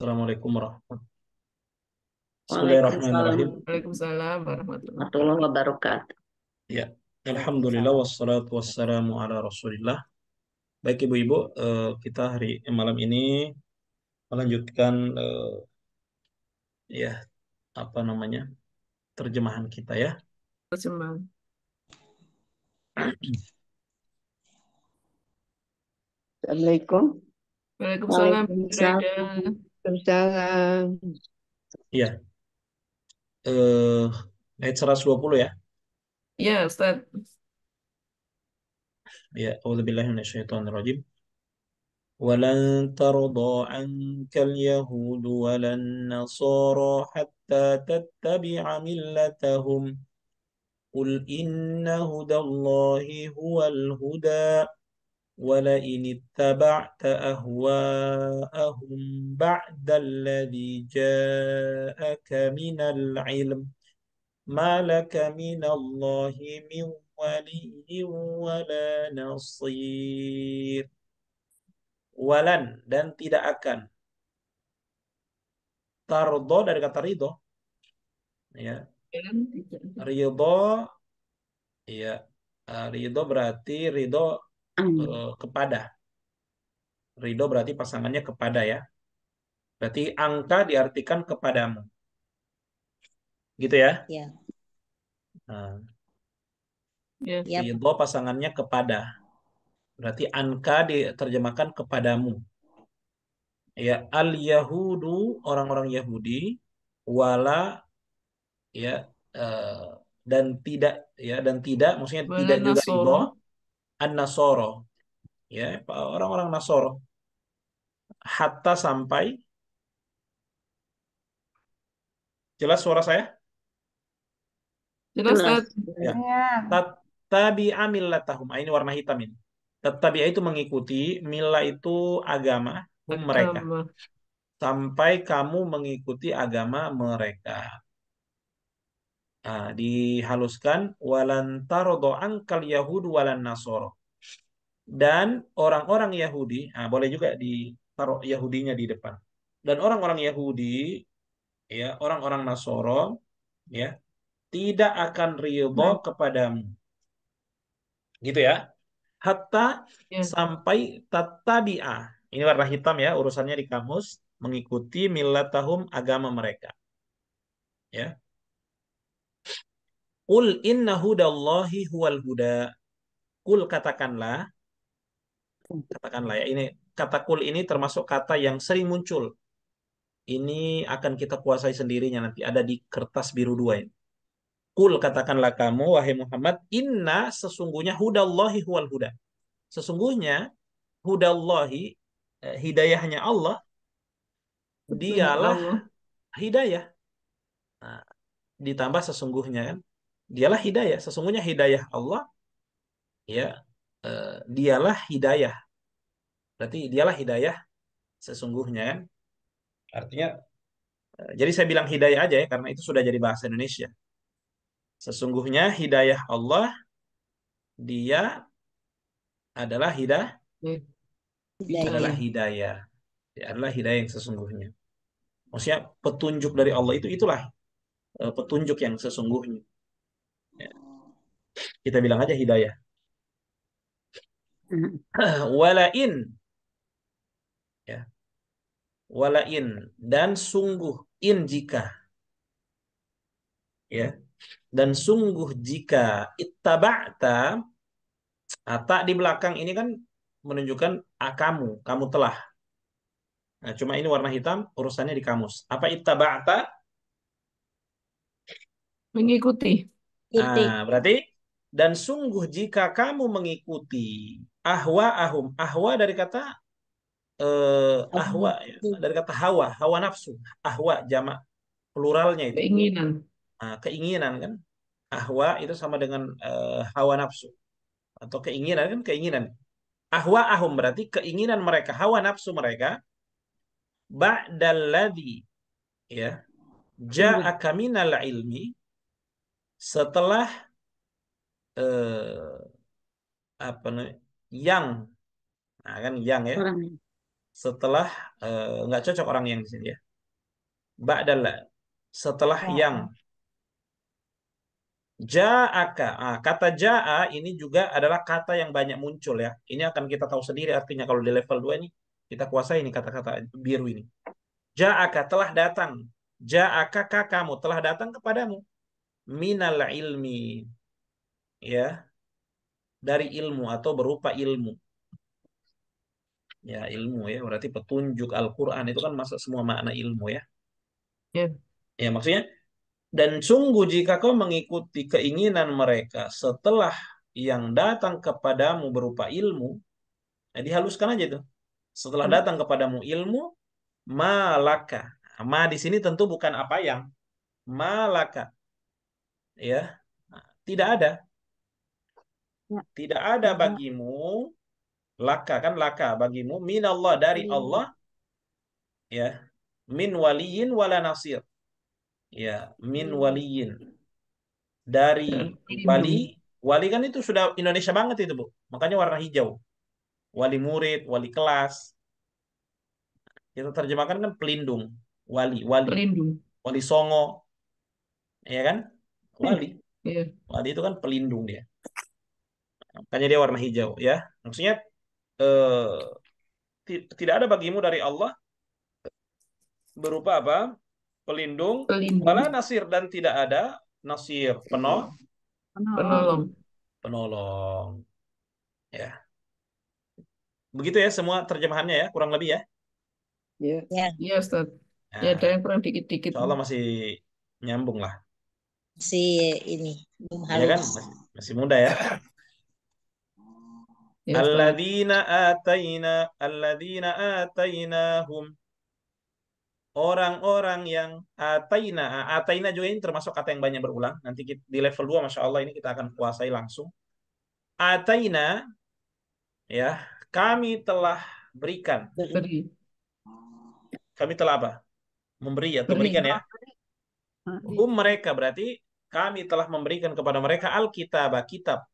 Assalamualaikum warahmatullahi wabarakatuh. Waalaikumsalam warahmatullahi wabarakatuh. Ya, alhamdulillah wassalatu wassalamu ala Rasulillah. Baik Ibu-ibu, eh, kita hari malam ini melanjutkan eh, ya apa namanya? terjemahan kita ya. Terjemahan. Assalamualaikum. Waalaikumsalam. Waalaikumsalam. berjalan. Iya. Eh, ayat 120 ya. Iya, Ustaz. Ya, auzubillahi minasyaitonirrajim. ولن ترضى عنك اليهود ولا النصارى حتى تتبع ملتهم قل إن هدى الله هو الهدى ولئن اتبعت أهواءهم بعد الذي جاءك من العلم ما لك من الله من ولي ولا نصير ولن dan tidak akan tardo dari kata ridho ya ridho ya ridho berarti ridho Eh, kepada. Ridho berarti pasangannya kepada ya. Berarti angka diartikan kepadamu. Gitu ya? Iya. Nah. Yeah. Ridho pasangannya kepada. Berarti angka diterjemahkan kepadamu. Ya, al-Yahudu orang-orang Yahudi wala ya uh, dan tidak ya dan tidak maksudnya wala tidak nasoro. juga ridho An-Nasoro. Ya, orang-orang Nasoro. Hatta sampai Jelas suara saya? Jelas, ya Ya. Tattabi'a millatahum. Ah, ini warna hitam ini. Tattabi'a itu mengikuti, mila itu agama mereka. Sampai kamu mengikuti agama mereka. Nah, dihaluskan walan tarodo angkal Yahudi walan Nasoro. Dan orang-orang Yahudi, nah, boleh juga ditaruh Yahudinya di depan. Dan orang-orang Yahudi, ya orang-orang Nasoro, ya tidak akan riba nah. kepadamu. Gitu ya. Hatta ya. sampai tatabia Ini warna hitam ya, urusannya di kamus. Mengikuti milatahum agama mereka. Ya. Qul inna hudallahi huwal huda. Qul katakanlah. Katakanlah ya ini kata kul ini termasuk kata yang sering muncul. Ini akan kita kuasai sendirinya nanti ada di kertas biru dua ini. Kul katakanlah kamu wahai Muhammad inna sesungguhnya hudallahi huwal huda. Sesungguhnya hudallahi eh, hidayahnya Allah dialah hidayah. Nah, ditambah sesungguhnya kan dialah hidayah. Sesungguhnya hidayah Allah ya eh, dialah hidayah. Berarti dialah hidayah sesungguhnya kan. Artinya eh, jadi saya bilang hidayah aja ya karena itu sudah jadi bahasa Indonesia. Sesungguhnya hidayah Allah dia adalah hidayah hidayah. adalah hidayah. dia adalah hidayah yang sesungguhnya. Maksudnya petunjuk dari Allah itu itulah eh, petunjuk yang sesungguhnya. Kita bilang aja hidayah. Hmm. Walain. Ya. Walain. Dan sungguh. In jika. Ya. Dan sungguh jika ittaba'ta. Ata ah, di belakang ini kan menunjukkan ah, kamu Kamu telah. Nah, cuma ini warna hitam, urusannya di kamus. Apa ittaba'ta? Mengikuti. Gitu. Nah, berarti dan sungguh jika kamu mengikuti ahwa ahum, ahwa dari kata eh, ahwa ya, dari kata hawa, hawa nafsu, ahwa jamak pluralnya itu. Keinginan. Nah, keinginan kan. Ahwa itu sama dengan eh, hawa nafsu atau keinginan kan keinginan. Ahwa ahum berarti keinginan mereka, hawa nafsu mereka ba'dalladhi ya iya. ja'aka minal ilmi setelah eh, apa namanya yang nah kan yang ya orang. setelah eh, nggak cocok orang yang di sini ya mbak adalah setelah oh. yang Ja'aka. Nah, kata ja'a ini juga adalah kata yang banyak muncul ya. Ini akan kita tahu sendiri artinya kalau di level 2 ini kita kuasai ini kata-kata biru ini. Ja'aka telah datang. Ja'aka kakamu telah datang kepadamu minal ilmi ya dari ilmu atau berupa ilmu ya ilmu ya berarti petunjuk Al-Qur'an itu kan masuk semua makna ilmu ya ya ya maksudnya dan sungguh jika kau mengikuti keinginan mereka setelah yang datang kepadamu berupa ilmu ya dihaluskan aja itu setelah hmm. datang kepadamu ilmu malaka ma di sini tentu bukan apa yang malaka Ya. ya tidak ada tidak ada bagimu laka kan laka bagimu min Allah dari iya. Allah ya min waliyin wala nasir ya min iya. waliyin dari Bali iya. wali kan itu sudah Indonesia banget itu bu makanya warna hijau wali murid wali kelas kita terjemahkan kan pelindung wali wali pelindung wali songo ya kan wali. Yeah. Wali itu kan pelindung dia. Makanya dia warna hijau ya. Maksudnya eh, tidak ada bagimu dari Allah berupa apa? Pelindung, pelindung. nasir dan tidak ada nasir, penolong. Penolong. Penolong. Ya. Begitu ya semua terjemahannya ya, kurang lebih ya. Iya. Yeah. Iya, yeah. Ustaz. Nah, ya. yeah, ada yang kurang dikit-dikit. Allah masih nyambung lah si ini belum Ya kan? masih, muda ya. ya alladina ataina alladina hum orang-orang yang ataina ataina juga ini termasuk kata yang banyak berulang nanti kita, di level 2 Masya Allah ini kita akan kuasai langsung ataina ya kami telah berikan beri kami telah apa memberi atau berikan ya hum mereka berarti kami telah memberikan kepada mereka Alkitab, kitab.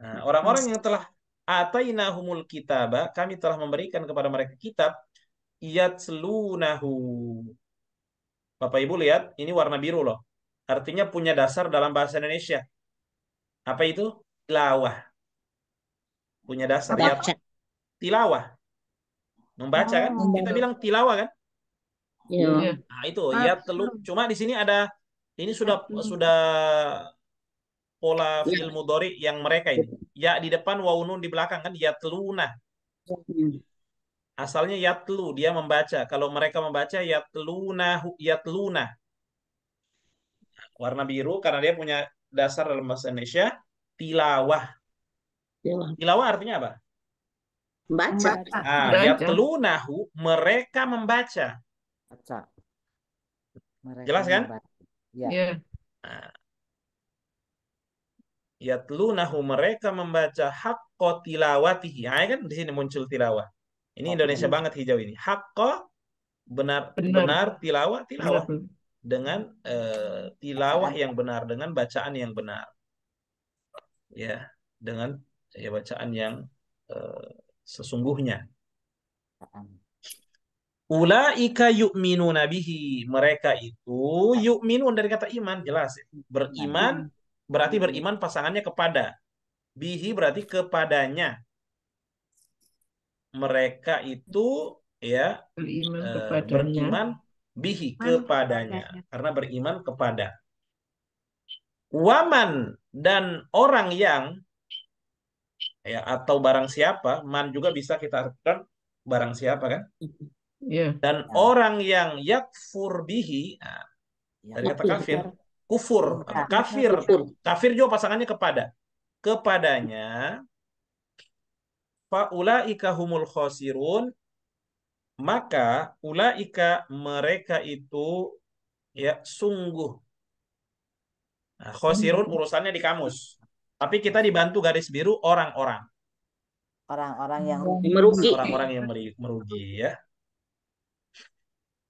Nah, hmm. orang-orang yang telah atainahumul kitaba, kami telah memberikan kepada mereka kitab, yatslunahu. Bapak Ibu lihat, ini warna biru loh. Artinya punya dasar dalam bahasa Indonesia. Apa itu? Tilawah. Punya dasar ya. Tilawah. Membaca kan? Oh. Kita bilang tilawah kan? Iya. Nah, itu ah, ya teluk. Hmm. Cuma di sini ada ini sudah sudah pola ya. fil mudhari yang mereka ini. Ya di depan waunun di belakang kan yatluna. Asalnya yatlu dia membaca. Kalau mereka membaca yatluna yatluna. Warna biru karena dia punya dasar dalam bahasa Indonesia tilawah. Tilawah artinya apa? Baca. Ah, membaca. yatlunahu mereka membaca. Baca. Mereka Jelas kan? Membaca. Ya. Yeah. Iya. Ya. Yatlunahu mereka membaca hakko tilawatihi. Nah, kan di sini muncul tilawah. Ini Indonesia benar. banget hijau ini. Hakko benar benar, benar tilawah tilawah dengan uh, tilawah yang benar dengan bacaan yang benar. Ya, dengan ya bacaan yang uh, sesungguhnya. Ulaika yu'minuna bihi. Mereka itu yu'minun dari kata iman, jelas. Beriman berarti beriman pasangannya kepada. Bihi berarti kepadanya. Mereka itu ya beriman uh, Beriman bihi kepadanya. Karena beriman kepada. Waman dan orang yang ya atau barang siapa, man juga bisa kita artikan barang siapa kan? Yeah. Dan yeah. orang yang yakfur bihi nah, yeah. dari kata kafir, kufur, ya, atau kafir. Kafir juga pasangannya kepada. Kepadanya faulaika humul khosirun maka ulaika mereka itu ya sungguh nah, khosirun hmm. urusannya di kamus tapi kita dibantu garis biru orang-orang orang-orang yang merugi orang-orang yang merugi ya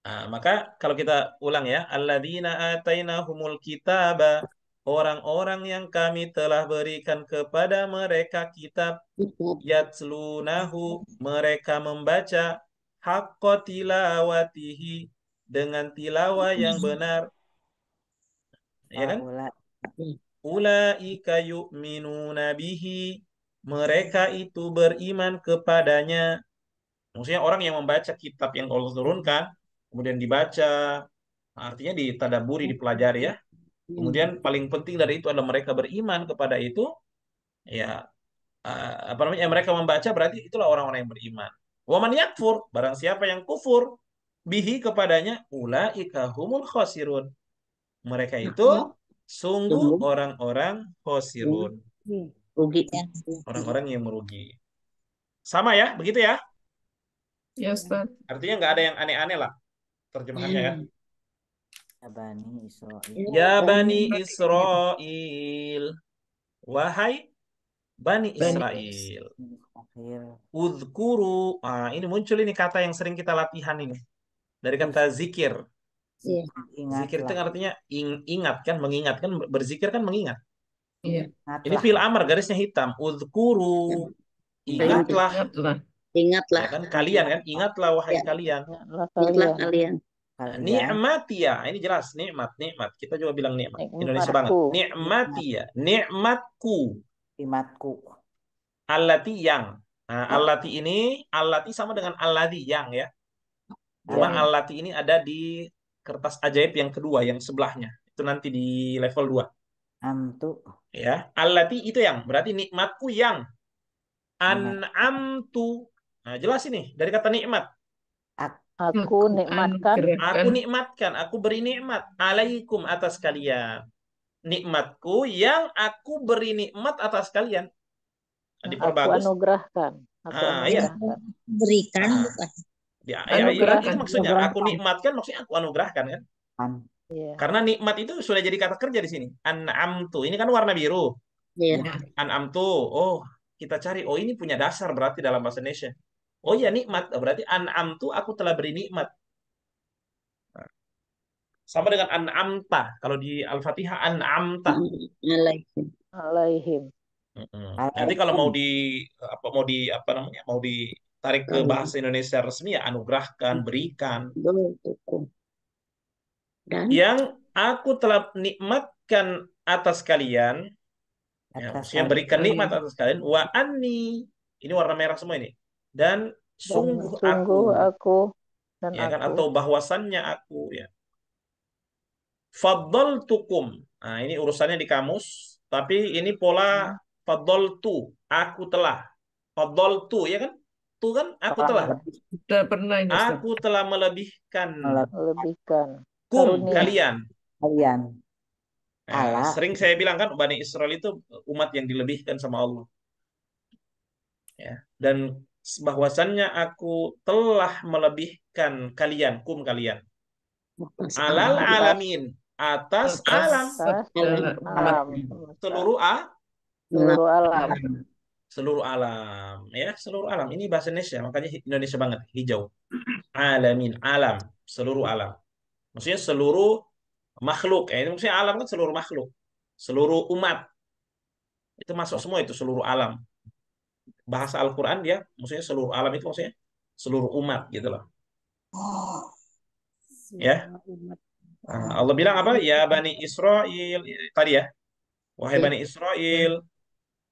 Nah, maka kalau kita ulang ya, alladzina atainahumul kitaba, orang-orang yang kami telah berikan kepada mereka kitab yatslunahu, mereka membaca haqqa tilawatihi dengan tilawah yang mm-hmm. benar. Ya kan? Hmm. Ulaika yu'minuna bihi, mereka itu beriman kepadanya. Maksudnya orang yang membaca kitab yang Allah turunkan, kemudian dibaca, artinya ditadaburi, dipelajari ya. Kemudian paling penting dari itu adalah mereka beriman kepada itu, ya apa namanya? Mereka membaca berarti itulah orang-orang yang beriman. Waman yakfur, barang siapa yang kufur bihi kepadanya ulaika humul khosirun. Mereka itu nah, sungguh orang-orang khosirun. Rugi. Orang-orang yang merugi. Sama ya, begitu ya? Ya, Ustaz. Artinya nggak ada yang aneh-aneh lah terjemahannya ya. Ya Bani Israel. Ya, ya Bani Israel. Wahai Bani Israel. Udhkuru. Ah, ini muncul ini kata yang sering kita latihan ini. Dari kata iya. zikir. Iya. zikir itu artinya ingat kan, mengingat kan, berzikir kan mengingat. Iya. Ini fil amar garisnya hitam. Udhkuru. Ingatlah. Ingatlah. Ingatlah. Ya kan kalian kan, ingatlah wahai ya. kalian. Ingatlah kalian. ya ini jelas nikmat, nikmat. Kita juga bilang nikmat. Indonesia banget. Nikmat ya nikmatku. Nikmatku. alati yang. Nah, ya. ini, alati sama dengan alati yang ya. ya. Cuma ya. ini ada di kertas ajaib yang kedua, yang sebelahnya. Itu nanti di level 2. Amtu. Ya, alati itu yang. Berarti nikmatku yang. An'amtu Nah, jelas ini dari kata nikmat. Aku nikmatkan. Aku nikmatkan, aku beri nikmat alaikum atas kalian. Nikmatku yang aku beri nikmat atas kalian. Nah, diperbagus. Aku anugerahkan. Aku ah, Iya. Berikan ah. Ya, ya, ya maksudnya aku nikmatkan maksudnya aku anugerahkan kan? Yeah. Karena nikmat itu sudah jadi kata kerja di sini. An'amtu. Ini kan warna biru. Yeah. An'amtu. Oh, kita cari. Oh, ini punya dasar berarti dalam bahasa Indonesia. Oh ya nikmat, berarti an'am tu aku telah beri nikmat. Nah, sama dengan an'amta. Kalau di Al-Fatihah an'amta. Mm-hmm. Alaihim. Alaihim. Nanti kalau mau di apa mau di apa namanya mau ditarik ke bahasa Indonesia resmi ya anugerahkan, mm-hmm. berikan. Dan? Yang aku telah nikmatkan atas kalian, ya, atas ya, yang berikan nikmat atas kalian. Wa anni, ini warna merah semua ini dan sungguh, dan sungguh aku, aku dan ya kan? aku. kan atau bahwasannya aku ya tukum nah ini urusannya di kamus tapi ini pola hmm. tu aku telah fadl tu, ya kan tu kan aku telah sudah pernah ini aku telah melebihkan melebihkan kum Karunia. kalian kalian nah, sering saya bilang kan Bani Israel itu umat yang dilebihkan sama Allah ya dan bahwasannya aku telah melebihkan kalian kum kalian alal alamin atas, alam. seluruh a seluruh alam seluruh alam ya seluruh alam ini bahasa Indonesia makanya Indonesia banget hijau alamin alam seluruh alam maksudnya seluruh makhluk ya ini maksudnya alam kan seluruh makhluk seluruh umat itu masuk semua itu seluruh alam bahasa Al-Quran dia maksudnya seluruh alam itu maksudnya seluruh umat gitu loh. Oh. Ya. Umat. Ah, Allah bilang apa? Ya Bani Israel ya, tadi ya. Wahai iya. Bani Israel,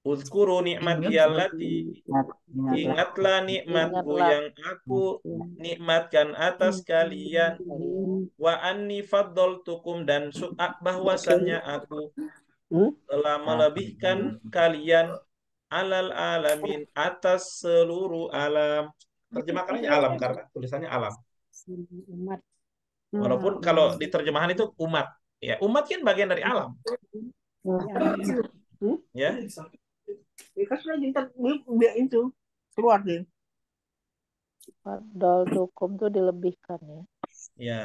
Uzkuru nikmat allati Ingatlah nikmatku yang aku nikmatkan atas kalian Wa anni faddaltukum dan ah, bahwasanya aku hmm? telah melebihkan kalian alal alamin atas seluruh alam. Terjemahkannya iya. alam karena tulisannya alam. Walaupun hmm. kalau di terjemahan itu umat, ya umat kan bagian dari alam. Ya. Ya kan itu keluar deh. cukup hukum itu dilebihkan ya. Ya.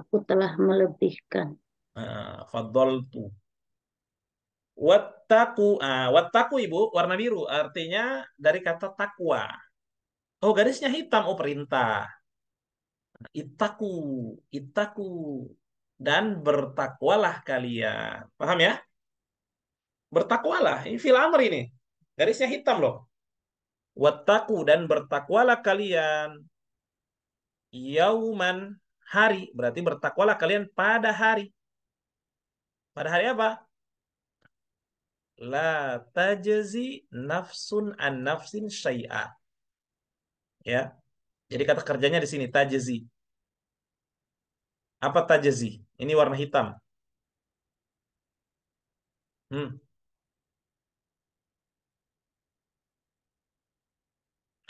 Aku telah melebihkan. Uh, ah, fadol tuh Wattaku, ah, wattaku ibu, warna biru, artinya dari kata takwa. Oh garisnya hitam, oh perintah. Itaku, itaku, dan bertakwalah kalian. Paham ya? Bertakwalah, ini fil amr ini. Garisnya hitam loh. Wattaku dan bertakwalah kalian. Yauman hari, berarti bertakwalah kalian pada hari. Pada hari apa? la tajazi nafsun an nafsin syai'a. Ya. Jadi kata kerjanya di sini tajzi. Apa tajzi? Ini warna hitam. Hmm.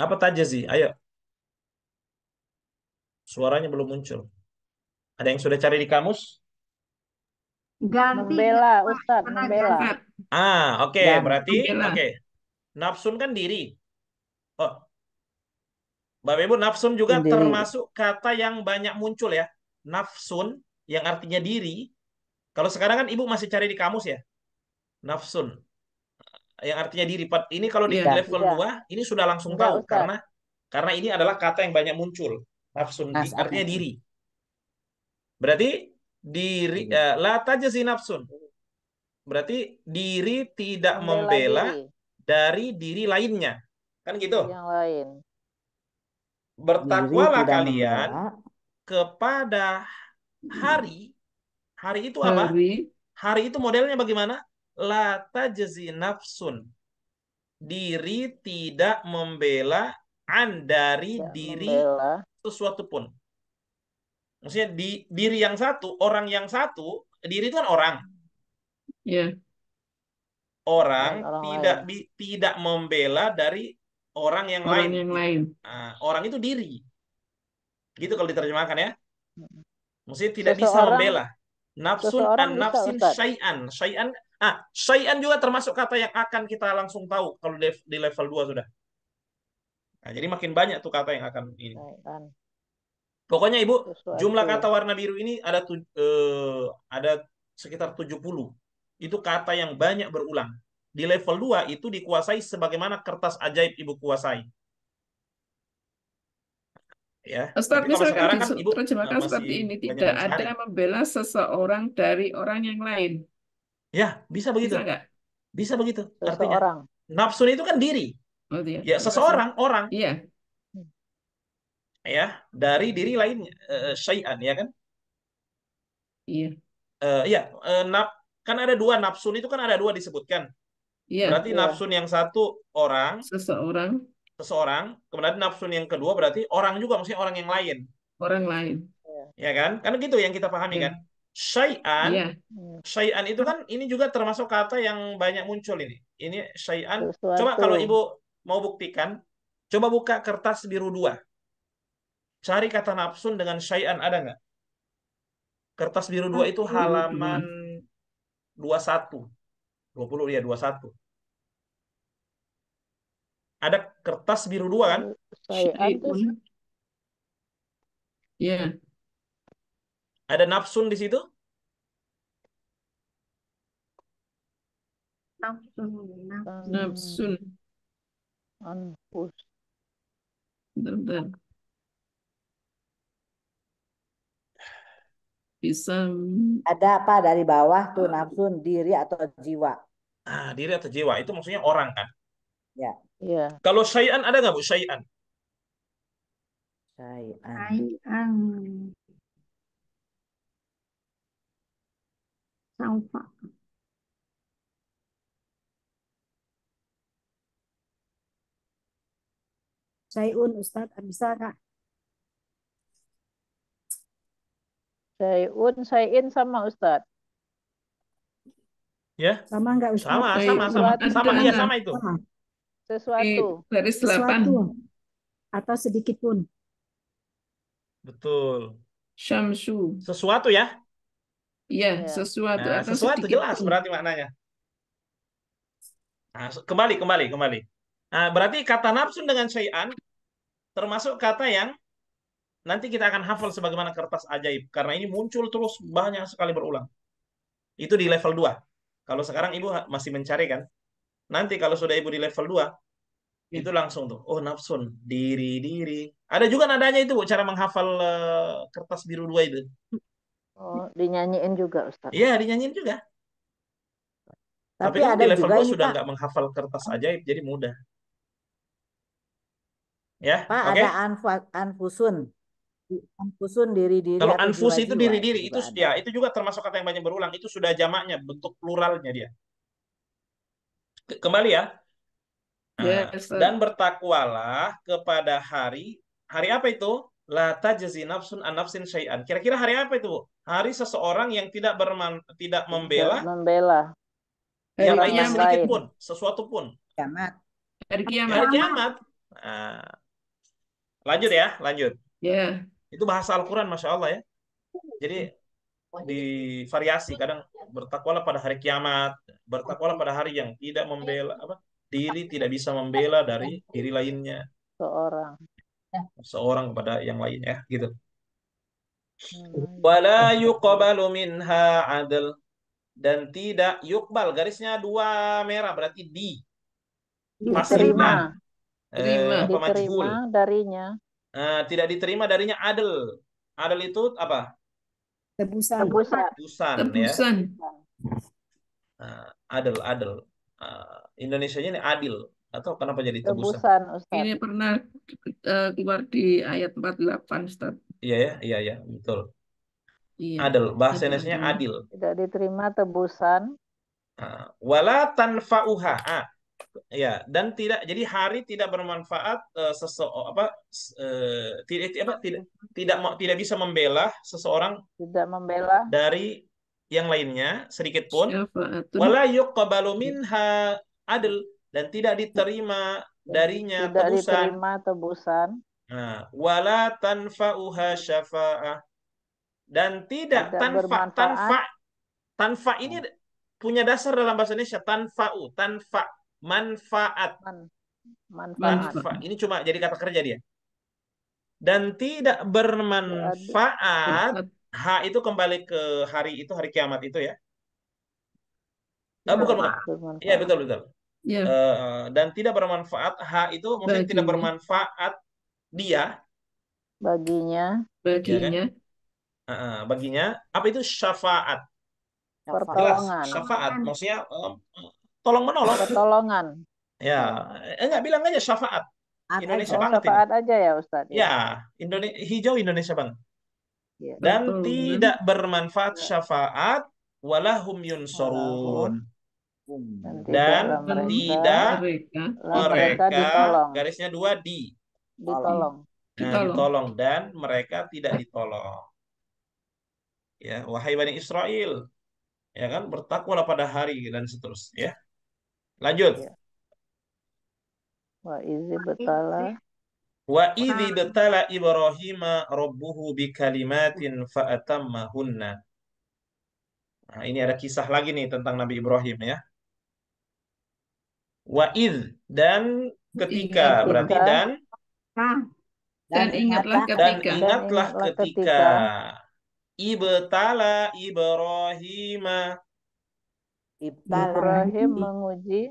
Apa tajzi? Ayo. Suaranya belum muncul. Ada yang sudah cari di kamus? ganti membela Ustaz membela ah oke okay. berarti oke okay. nafsun kan diri oh Mbak Ibu nafsun juga diri. termasuk kata yang banyak muncul ya nafsun yang artinya diri kalau sekarang kan Ibu masih cari di kamus ya nafsun yang artinya diri ini kalau di iya. level ya. 2 ini sudah langsung tahu karena karena ini adalah kata yang banyak muncul nafsun di, nah, artinya diri berarti diri uh, hmm. eh, la tajzi nafsun. Berarti diri tidak membela, membela diri. dari diri lainnya. Kan gitu? Yang lain. Bertakwalah kalian membela. kepada hari. Hari itu apa? Hari. Hari itu modelnya bagaimana? La tajzi nafsun. Diri tidak membela an dari tidak diri membela. sesuatu pun. Maksudnya di diri yang satu, orang yang satu, diri itu kan orang. Iya. Yeah. Orang, orang tidak tidak membela dari orang yang orang lain. Yang lain. Nah, orang itu diri. Gitu kalau diterjemahkan ya. Maksudnya tidak seseorang, bisa membela. Nafsun an nafsin syai'an. Syai'an ah, syai'an juga termasuk kata yang akan kita langsung tahu kalau di, di level 2 sudah. Nah, jadi makin banyak tuh kata yang akan ini. Syai'an. Pokoknya Ibu, Sesuai jumlah kata warna biru ini ada tu, eh, ada sekitar 70. Itu kata yang banyak berulang. Di level 2 itu dikuasai sebagaimana kertas ajaib Ibu kuasai. Ya. Ustaz, Tapi misalkan kan Ibu terjemahkan eh, seperti ini, tidak ada yang membela seseorang dari orang yang lain. Ya, bisa begitu. Bisa, bisa begitu. Seseorang. Artinya, nafsu itu kan diri. Oh, iya. Ya, seseorang, orang. Iya ya dari diri lain uh, eh, syai'an ya kan? Iya. Uh, eh, ya, uh, eh, nap kan ada dua nafsun itu kan ada dua disebutkan. Iya. Berarti iya. nafsun yang satu orang seseorang seseorang, kemudian nafsun yang kedua berarti orang juga maksudnya orang yang lain. Orang lain. Ya kan? Karena gitu yang kita pahami iya. kan. Syai'an. iya. Syai'an itu kan ini juga termasuk kata yang banyak muncul ini. Ini syai'an. Coba kalau Ibu mau buktikan, coba buka kertas biru dua Cari kata nafsun dengan syai'an ada nggak? Kertas biru dua itu halaman 21. 20 ya 21. Ada kertas biru dua kan? Syai'an Iya. Ada nafsun di situ? Nafsun. Nafsun. Nafsun. Bentar, bentar. bisa Ada apa dari bawah tuh nafsun diri atau jiwa? Ah, diri atau jiwa itu maksudnya orang kan? Ya. ya Kalau syai'an ada nggak Bu syai'an? Syai'an. Syai'an. Saufa. Syai'un Ustaz, bisa Kak? Syai'un, Syai'in sama Ustaz. Ya? Sama enggak Ustaz? Sama, sama, sama. Sama, sama, ya sama itu. Sama. Sesuatu. Di eh, baris 8. Sesuatu. Atau sedikit pun. Betul. Syamsu. Sesuatu ya? Iya, ya. sesuatu nah, atau sesuatu jelas pun. berarti maknanya. Nah, kembali, kembali, kembali. Nah, berarti kata Nafsun dengan syai'an termasuk kata yang nanti kita akan hafal sebagaimana kertas ajaib karena ini muncul terus banyak sekali berulang. Itu di level 2. Kalau sekarang ibu masih mencari kan? Nanti kalau sudah ibu di level 2 hmm. itu langsung tuh, oh nafsun, diri, diri. Ada juga nadanya itu Bu, cara menghafal uh, kertas biru dua itu. Oh, dinyanyiin juga Ustadz? Iya, dinyanyiin juga. Tapi, Tapi kan di level juga sudah nggak menghafal kertas ajaib, jadi mudah. Ya, Pak, okay? ada anfusun anfusun diri-diri. Kalau anfus itu diri-diri itu, sudah ya, itu juga termasuk kata yang banyak berulang itu sudah jamaknya bentuk pluralnya dia. Kembali ya. Nah, yes, dan bertakwalah kepada hari hari apa itu? lata jazinafsun nafsun syai'an. Kira-kira hari apa itu, Bu? Hari seseorang yang tidak berman tidak membela membela yang lainnya sedikit pun, sesuatu pun. Kiamat. Hari kiamat. Hari kiamat. Nah. Lanjut ya, lanjut. Ya. Yeah. Itu bahasa Al-Quran, Masya Allah ya. Jadi di variasi kadang bertakwalah pada hari kiamat bertakwalah pada hari yang tidak membela apa diri tidak bisa membela dari diri lainnya seorang seorang kepada yang lain ya gitu hmm. wala yuqbalu minha adl dan tidak yukbal garisnya dua merah berarti di diterima, eh, diterima darinya Eh, tidak diterima darinya adel adel itu apa? Tebusan. Tebusan. Tebusan, ya. Tebusan. adel Uh, adil, adil. Uh, ini adil atau kenapa jadi tebusan? tebusan Ustaz. Ini pernah uh, keluar di ayat 48 Ustaz. Iya ya, iya ya, betul. Iya. Adil, bahasa Indonesia adil. Tidak diterima tebusan. Uh, wala tanfa'uha. Uh, ya dan tidak jadi hari tidak bermanfaat uh, apa uh, eh, tidak apa tidak tidak tidak bisa membela seseorang tidak membela dari yang lainnya sedikit pun wala yuqbalu minha adl dan tidak diterima darinya tidak tebusan diterima tebusan nah wala tanfa'uha syafa'ah dan tidak, tidak tanfa tanfa tanfa ini punya dasar dalam bahasa Indonesia tanfa u tanfa manfaat. Man, manfaat. manfaat. Ini cuma jadi kata kerja dia. Dan tidak bermanfaat. H itu kembali ke hari itu hari kiamat itu ya. Ah, bukan bukan. Iya betul betul. Ya. Uh, dan tidak bermanfaat H itu mungkin Baginya. tidak bermanfaat dia baginya iya kan? baginya ya, kan? uh, baginya apa itu syafaat pertolongan syafaat maksudnya um, tolong menolong. Pertolongan. Ya, eh, enggak bilang aja syafaat. Indonesia banget syafaat aja ya Ustaz. Ya, ya Indonesia hijau Indonesia banget. Ya. Dan Betul. tidak bermanfaat ya. syafaat walahum yunsorun. Dan, Dan tidak mereka, mereka, garisnya dua di ditolong. Nah, ditolong dan mereka tidak ditolong. Ya, wahai Bani Israel, ya kan bertakwalah pada hari dan seterusnya ya Lanjut. Ya. Wa izi betala. Wa izi betala Ibrahim rabbuhu bi kalimatin fa'atammahunna. Nah, ini ada kisah lagi nih tentang Nabi Ibrahim ya. Wa iz dan ketika berarti dan dan ingatlah ketika dan ingatlah ketika ibtala ibrahima Ibrahim menguji.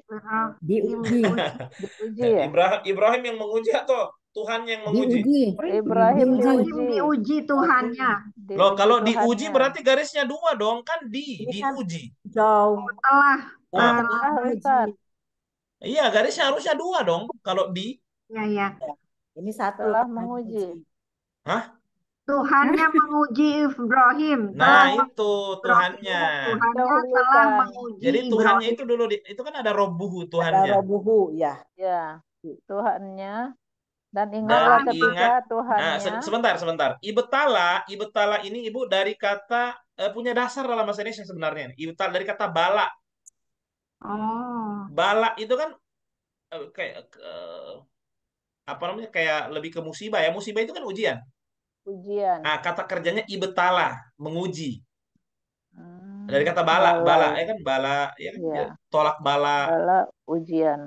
Diuji. Diuji eh, ya? Ibrahim, Ibrahim yang menguji atau Tuhan yang menguji? uji. Ibrahim diuji. diuji, diuji Tuhannya. Di Loh, kalau Tuhannya. diuji berarti garisnya dua dong, kan di, iya. diuji. Jauh. Oh, telah. Nah, telah, Iya, garisnya harusnya dua dong, kalau di. Iya ya. Ini satu. Telah menguji. Hah? Tuhannya menguji Ibrahim. Nah, telah itu Tuhannya. Tuhannya telah menguji. Jadi Tuhannya itu dulu di, itu kan ada robuhu Tuhannya. Ada robuhu, ya. Ya. Tuhannya dan ingatlah nah, ketika ingat, ya, Tuhannya. Nah, se sebentar, sebentar. Ibetala, ibetala ini Ibu dari kata eh, punya dasar dalam bahasa Indonesia sebenarnya. Ibetala dari kata bala. Oh. Bala itu kan eh, kayak eh, apa namanya? kayak lebih ke musibah ya. Musibah itu kan ujian. Ujian. Nah, kata kerjanya ibetala, menguji. Hmm, Dari kata bala, bala, bala ya kan bala, ya, ya. tolak bala. Bala ujian.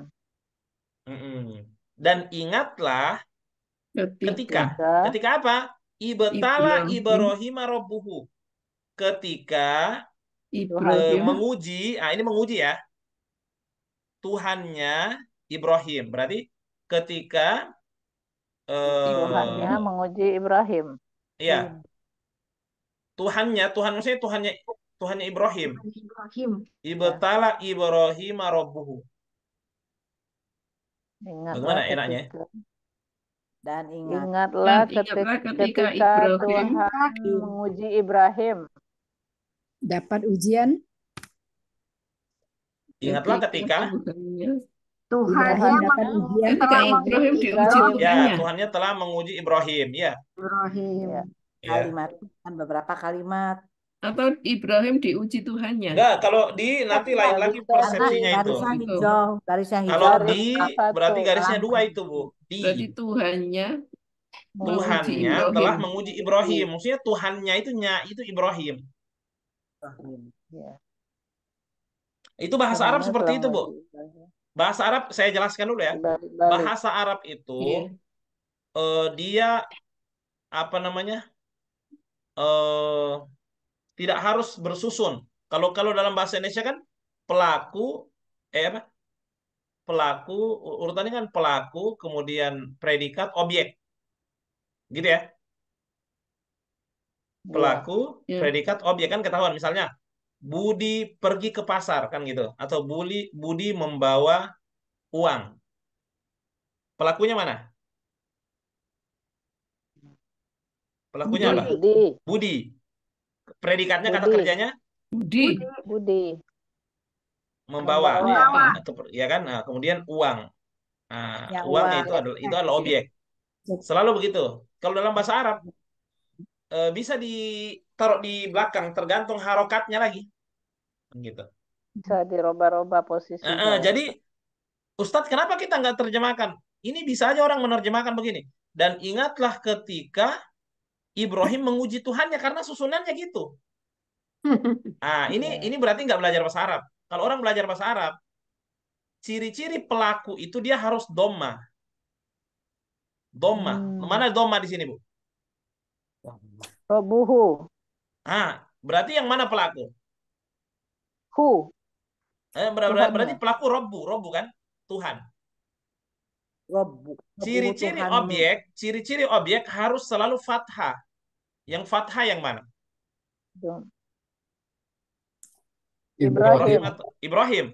Mm -mm. Dan ingatlah ketika, ketika, ketika apa? Ibetala Ibrahim robuhu. Ketika Ibrahim. menguji, ah ini menguji ya. Tuhannya Ibrahim. Berarti ketika Tuhannya eh, menguji Ibrahim. Iya. iya. Tuhannya, Tuhan maksudnya Tuhannya Tuhannya Ibrahim. Ibrahim. Ibtala Ibrahim rabbuhu. Bagaimana enaknya? dan ingat. Ingatlah dan ketika, ketika Ibrahim, Tuhan menguji Ibrahim. Dapat ujian? Ingatlah ketika Tuhan Ibrahim telah Ibrahim diuji ya, Tuhannya telah menguji Ibrahim ya. Ibrahim. Ya. ya. Kalimat kan beberapa kalimat atau Ibrahim diuji Tuhannya. Enggak, kalau di nanti lain lagi persepsinya itu. Garisnya gitu. hijau, garisnya hijau. Kalau di berarti garisnya dua itu, Bu. Di. Berarti Tuhannya Tuhannya menguji telah menguji Ibrahim. Maksudnya Tuhannya itu nya itu Ibrahim. Ibrahim. Ya. Itu bahasa Arab seperti itu, Bu bahasa Arab saya jelaskan dulu ya. Bahasa Arab itu yeah. Iya. uh, dia apa namanya? Uh, tidak harus bersusun. Kalau kalau dalam bahasa Indonesia kan pelaku eh apa? Pelaku urutannya kan pelaku, kemudian predikat, objek. Gitu ya. Pelaku, iya. predikat, objek kan ketahuan misalnya Budi pergi ke pasar kan gitu atau Budi Budi membawa uang. Pelakunya mana? Pelakunya Budi. apa? Budi. Predikatnya Budi. kata kerjanya? Budi. Budi. Membawa, membawa. Nah, atau ya kan? Nah, kemudian uang. Nah, ya, uang ya itu adalah itu adalah objek. Selalu begitu. Kalau dalam bahasa Arab eh, bisa di taruh di belakang tergantung harokatnya lagi gitu bisa diroba-roba posisi uh, uh, jadi Ustadz kenapa kita nggak terjemahkan ini bisa aja orang menerjemahkan begini dan ingatlah ketika Ibrahim menguji Tuhannya karena susunannya gitu ah ini iya. ini berarti nggak belajar bahasa Arab kalau orang belajar bahasa Arab ciri-ciri pelaku itu dia harus doma doma hmm. mana doma di sini bu robuhu Ah, berarti yang mana pelaku? Who? Eh, ber ber berarti ya? pelaku Robbu, Robbu kan? Tuhan. Robbu. Ciri-ciri objek, ciri-ciri objek harus selalu fathah. Yang fathah yang mana? Ibrahim. Ibrahim.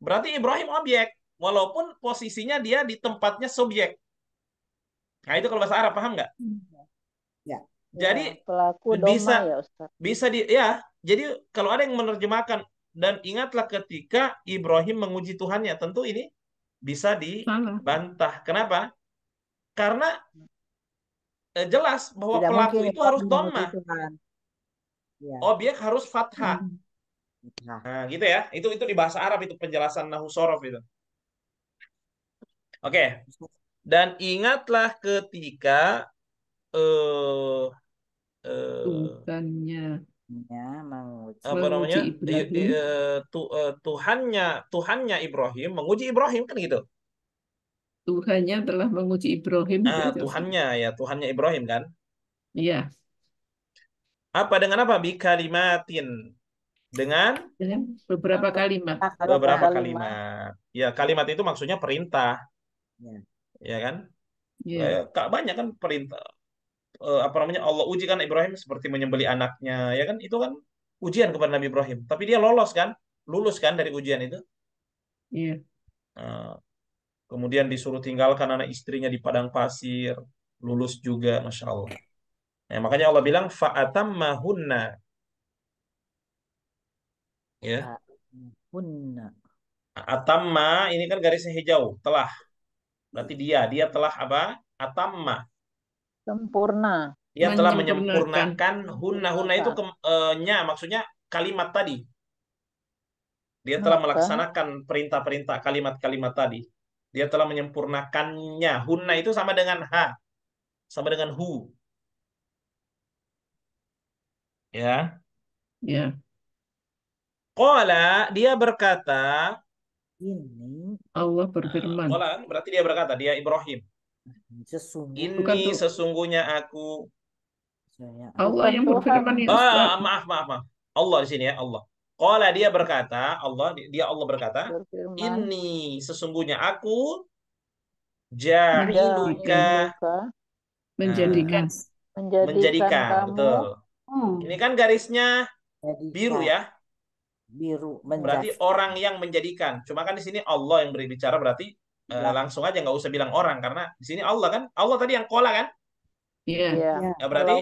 Berarti Ibrahim objek, walaupun posisinya dia di tempatnya subjek. Nah itu kalau bahasa Arab paham nggak? Hmm jadi ya, pelaku doma bisa ya, Ustaz. bisa di ya jadi kalau ada yang menerjemahkan dan ingatlah ketika Ibrahim menguji Tuhannya tentu ini bisa dibantah kenapa karena eh, jelas bahwa Tidak pelaku itu harus doma ya. objek oh, harus fathah hmm. ya. nah. gitu ya itu itu di bahasa Arab itu penjelasan sorof itu oke okay. dan ingatlah ketika eh, Tuhannya. Ya, menguji. apa namanya? Menguji Ibrahim. I- i- eh, tu, uh, Tuhannya, Tuhannya Ibrahim menguji Ibrahim kan gitu. Tuhannya telah menguji Ibrahim. Ah, gitu. Tuhannya ya, Tuhannya Ibrahim kan? Iya. Apa dengan apa? Bi kalimatin. Dengan beberapa kalimat. beberapa kalimat. Ya, kalimat itu maksudnya perintah. Ya, ya kan? Ya. banyak kan perintah uh, apa namanya Allah uji kan Ibrahim seperti menyembeli anaknya ya kan itu kan ujian kepada Nabi Ibrahim tapi dia lolos kan lulus kan dari ujian itu iya uh, kemudian disuruh tinggalkan anak istrinya di padang pasir lulus juga masya Allah nah, makanya Allah bilang fa'atammahunna ya hunna atamma ini kan garisnya hijau telah berarti dia dia telah apa atamma sempurna. Ia telah menyempurnakan hunna. Hunna itu ke, e, maksudnya kalimat tadi. Dia telah melaksanakan perintah-perintah kalimat-kalimat tadi. Dia telah menyempurnakannya. Hunna itu sama dengan h Sama dengan hu. Ya. Ya. Kola, dia berkata ini Allah berfirman. Kola, berarti dia berkata, dia Ibrahim. Hmm, sesungguhnya. Ini sesungguhnya aku. Allah yang berfirman ini. Ah, maaf, maaf, maaf. Allah di sini ya, Allah. Qala dia berkata, Allah dia Allah berkata, ini sesungguhnya aku ja'iluka menjadikan ah. menjadikan, menjadikan kamu. betul. Hmm. Ini kan garisnya biru ya. Biru. Menjadikan. Berarti orang yang menjadikan. Cuma kan di sini Allah yang berbicara berarti uh, langsung aja nggak usah bilang orang karena di sini Allah kan Allah tadi yang kola kan iya yeah. Iya. yeah. nah, berarti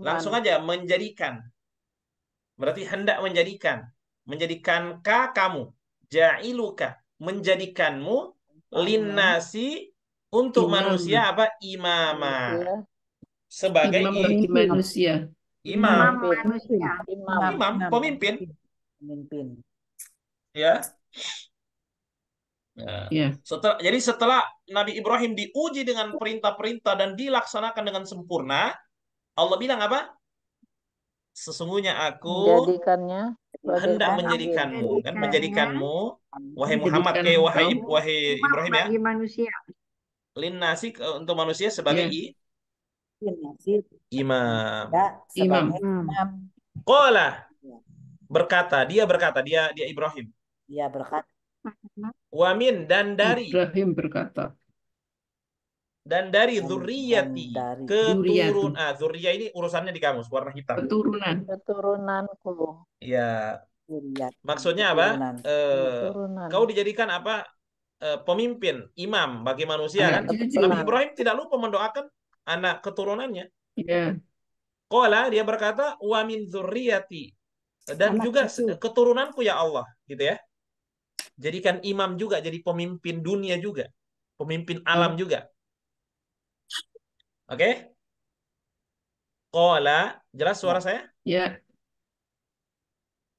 langsung aja menjadikan berarti hendak menjadikan menjadikan ka kamu jailuka menjadikanmu linasi untuk imam. manusia apa imama iya. sebagai imam bagi manusia imam imam, manusia. imam. imam pemimpin pemimpin ya Yeah. Iya. Setelah, jadi setelah Nabi Ibrahim diuji dengan perintah-perintah dan dilaksanakan dengan sempurna, Allah bilang apa? Sesungguhnya aku menjadikannya hendak menjadikanmu, kan menjadikanmu wahai Muhammad eh, wahai wahai Ibrahim ya. manusia. Linnasi eh, untuk manusia sebagai yeah. Iya. Ya, imam. Imam. Kola berkata, dia berkata, dia dia Ibrahim. Dia berkata Wamin dan dari Ibrahim berkata dan dari zuriyati keturunan ah, zuriyah ini urusannya di kamus warna hitam keturunan keturunanku ya Zuriyat. maksudnya apa eh, kau dijadikan apa eh, pemimpin imam bagi manusia anak iya, kan keturunan. Nabi Ibrahim tidak lupa mendoakan anak keturunannya ya Kola dia berkata wamin zuriyati dan anak juga keturunanku ya Allah gitu ya jadikan imam juga, jadi pemimpin dunia juga, pemimpin alam hmm. juga. Oke? Okay? Kola, jelas suara saya? Ya.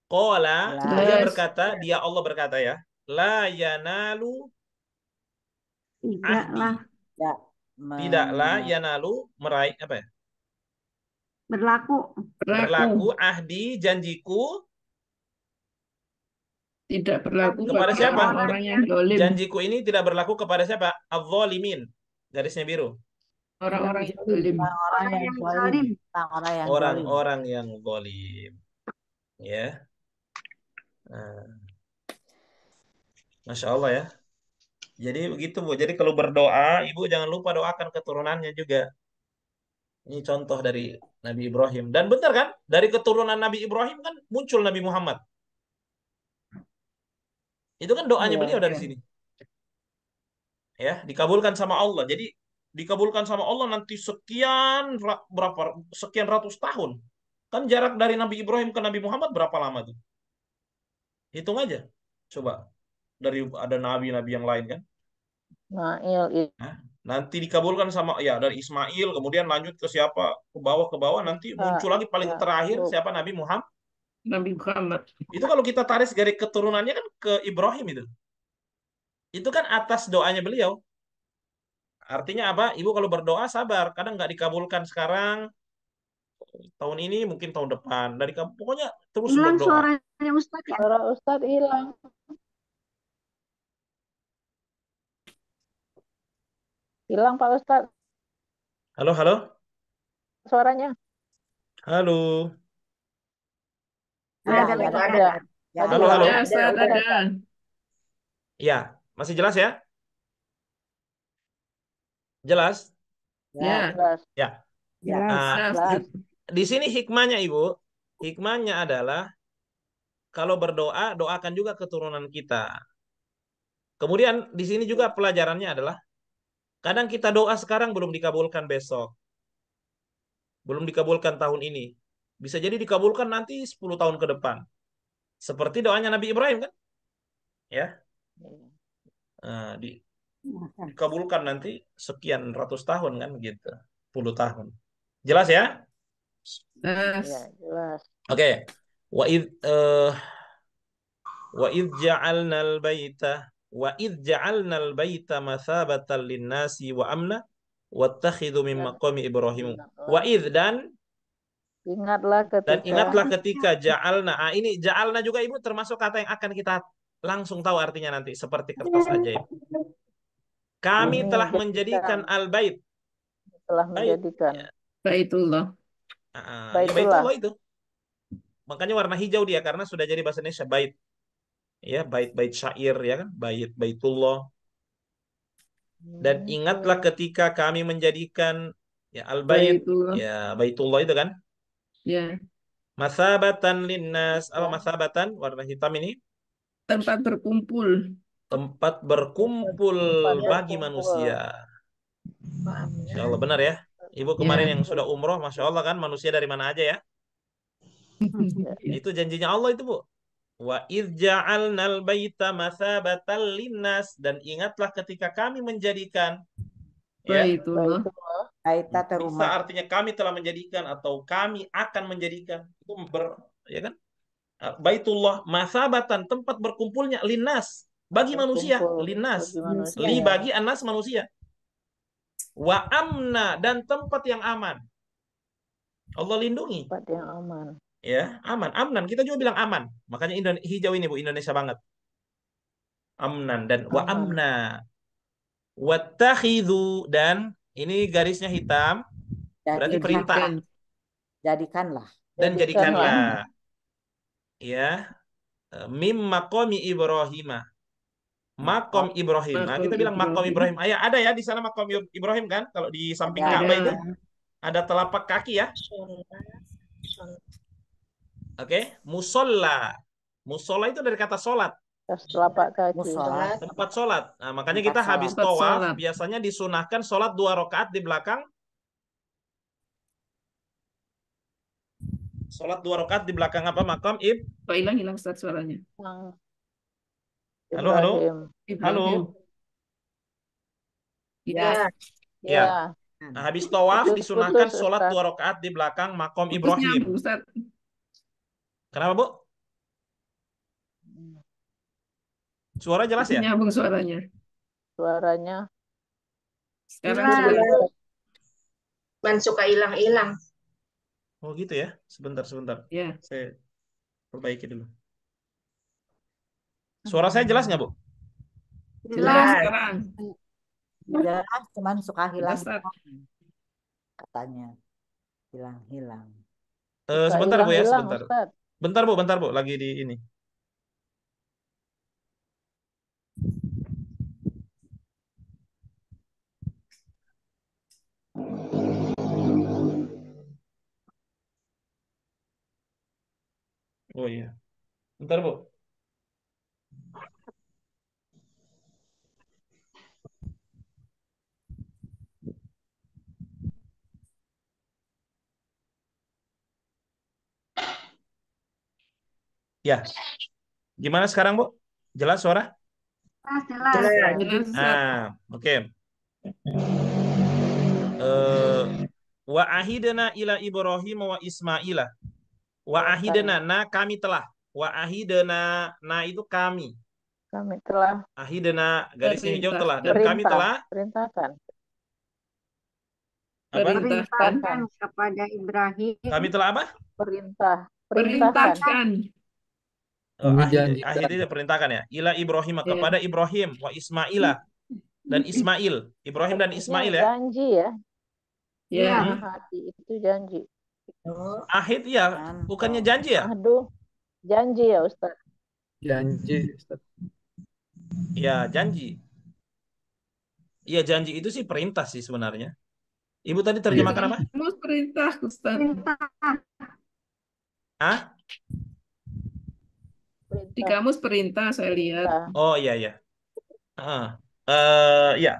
Kola, dia berkata, dia Allah berkata ya, la yanalu Tidaklah. Tidak. Tidaklah yanalu meraih apa ya? Berlaku. Berlaku ahdi janjiku tidak berlaku kepada siapa? Orang yang dolim. Janjiku ini tidak berlaku kepada siapa? Adzalimin. Garisnya biru. Orang-orang yang dolim. Orang-orang yang dolim. Ya. Ah. Masya Allah ya. Jadi begitu Bu. Jadi kalau berdoa, Ibu jangan lupa doakan keturunannya juga. Ini contoh dari Nabi Ibrahim. Dan benar kan? Dari keturunan Nabi Ibrahim kan muncul Nabi Muhammad. Itu kan doanya ya, beliau dari ya. sini. Ya, dikabulkan sama Allah. Jadi dikabulkan sama Allah nanti sekian berapa sekian ratus tahun. Kan jarak dari Nabi Ibrahim ke Nabi Muhammad berapa lama tuh? Hitung aja. Coba dari ada nabi-nabi yang lain kan? Ismail. Nah, nanti dikabulkan sama ya dari Ismail kemudian lanjut ke siapa? Ke bawah ke bawah nanti iya, muncul lagi paling iya. terakhir siapa Nabi Muhammad? Nabi Muhammad. Itu kalau kita tarik dari keturunannya kan ke Ibrahim itu. Itu kan atas doanya beliau. Artinya apa? Ibu kalau berdoa sabar, kadang nggak dikabulkan sekarang, tahun ini mungkin tahun depan. Dari kamu pokoknya terus hilang berdoa. suaranya Ustaz. Ya? Suara Ustaz hilang. Hilang Pak Ustaz. Halo, halo. Suaranya. Halo ada, ada, Ya, halo, halo. Ya, ada. Iya, masih jelas ya? Jelas? Ya. Ya. Jelas. Ya. Ya, ya, ah, jelas. Di sini hikmahnya Ibu, hikmahnya adalah kalau berdoa, doakan juga keturunan kita. Kemudian di sini juga pelajarannya adalah kadang kita doa sekarang belum dikabulkan besok. Belum dikabulkan tahun ini bisa jadi dikabulkan nanti 10 tahun ke depan. Seperti doanya Nabi Ibrahim kan? Ya. Uh, di, dikabulkan nanti sekian ratus tahun kan gitu. 10 tahun. Ya? Jelas ya? Jelas. Oke. Wa id uh, wa id ja'alna al-baita wa id ja'alna al-baita mathabatan lin-nasi wa amna wa min maqami Ibrahim. Iya. Wa id dan Ingatlah ketika dan ingatlah ketika ja'alna. Ah, ini ja'alna juga Ibu termasuk kata yang akan kita langsung tahu artinya nanti seperti kertas iya. ajaib. Kami ini iya, telah menjadikan al-bait. Telah menjadikan. Ya. Baitullah. Ah, ah Ya, baitullah itu. Makanya warna hijau dia karena sudah jadi bahasa Indonesia bait. Ya, bait-bait syair ya kan, bait baitullah. Dan hmm. ingatlah ketika kami menjadikan ya al-bait, ya baitullah itu kan Ya. Masabatan linnas. Apa ya. masabatan? Warna hitam ini? Tempat berkumpul. Tempat berkumpul Tempat bagi berkumpul. manusia. Ya. Insya Allah benar ya. Ibu ya. kemarin ya. yang sudah umroh, Masya Allah kan manusia dari mana aja ya. itu janjinya Allah itu Bu. Wa al baita masabatan linnas. Dan ingatlah ketika kami menjadikan. Ya, itu Aita artinya kami telah menjadikan atau kami akan menjadikan itu ber, ya kan? Ah, Baitullah masabatan tempat berkumpulnya linas bagi Berkumpul, manusia linas bagi li bagi anas manusia wa amna dan tempat yang aman Allah lindungi tempat yang aman ya aman amnan kita juga bilang aman makanya Indonesia, hijau ini bu Indonesia banget amnan dan aman. wa amna wa dan ini garisnya hitam. Jadikan, berarti perintah. Jadikanlah. Dan jadikanlah. Ya. Mim makomi Ibrahim Makom Ibrahim. Nah, kita bilang makom Ibrahim. Ayah ada ya di sana makom Ibrahim kan? Kalau di samping Ka'bah itu ada telapak kaki ya. Oke, okay. musola. Musola itu dari kata solat setelah iya. kaki oh, Sholat. Tempat sholat. Nah, makanya tempat kita sholat. habis tawaf biasanya disunahkan sholat dua rakaat di belakang. Sholat dua rakaat di belakang apa makam Ib? Pak hilang hilang saat suaranya. Halo halo. Ibrahim. Halo. Iya. Ya. Ya. ya. Nah, habis tawaf disunahkan sholat dua rakaat di belakang makom Ibrahim. Kenapa, Bu? Suara jelas ya? Nyambung suaranya. Suaranya. Sekarang iya. suka hilang-hilang. Oh gitu ya? Sebentar, sebentar. Ya. Saya perbaiki dulu. Suara saya jelas nggak, Bu? Jelas, jelas sekarang. Jelas, cuman suka hilang. katanya. Hilang-hilang. Eh, sebentar, hilang, Bu ya, sebentar. Hilang, Bentar, Bu, bentar, Bu. Lagi di ini. Oh iya. Bentar, Bu. Ya. Gimana sekarang, Bu? Jelas suara? Ah, jelas. jelas. Nah, oke. Okay. Uh, eh, wa ahidna ila Ibrahim wa Ismaila Wa ahidana, na kami telah. Wa ahidana, na itu kami. Kami telah. Ahidana, garisnya hijau telah. Dan kami telah. Perintahkan. Apa? Perintahkan kepada Ibrahim. Kami telah apa? Perintah. Perintahkan. Oh, ahid, ahid itu perintahkan ya. Ila Ibrahim iya. kepada Ibrahim wa Ismaila dan Ismail. Ibrahim dan Ismail ya. Janji ya. Ya. Hati itu janji. Ahid ya, bukannya janji ya? Aduh, janji ya Ustaz. Janji Ustaz. Ya, janji. Iya, janji itu sih perintah sih sebenarnya. Ibu tadi terjemahkan iya. apa? Perintah, Ustaz. Perintah. Hah? Perintah. Di kamus perintah saya lihat. Oh iya iya. Uh, uh, ya.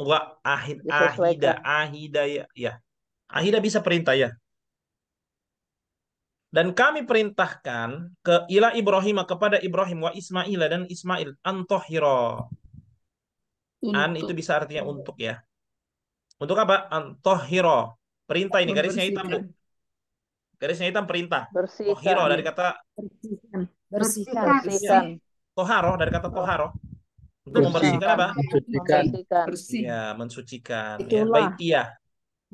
Wa ahid ahida ahida ya. ya. Akhirnya bisa perintah ya. Dan kami perintahkan ke ila Ibrahim kepada Ibrahim wa Ismail dan Ismail antohiro. Untuk. An itu bisa artinya untuk ya. Untuk apa? Antohiro. Perintah ini garisnya hitam bu. Garisnya hitam perintah. Bersihkan. Tohiro dari kata bersihkan. Bersihkan. Iya. Toharo dari kata toharo. Untuk membersihkan apa? bersih iya, Ya, mensucikan. Itulah. Ya, iya.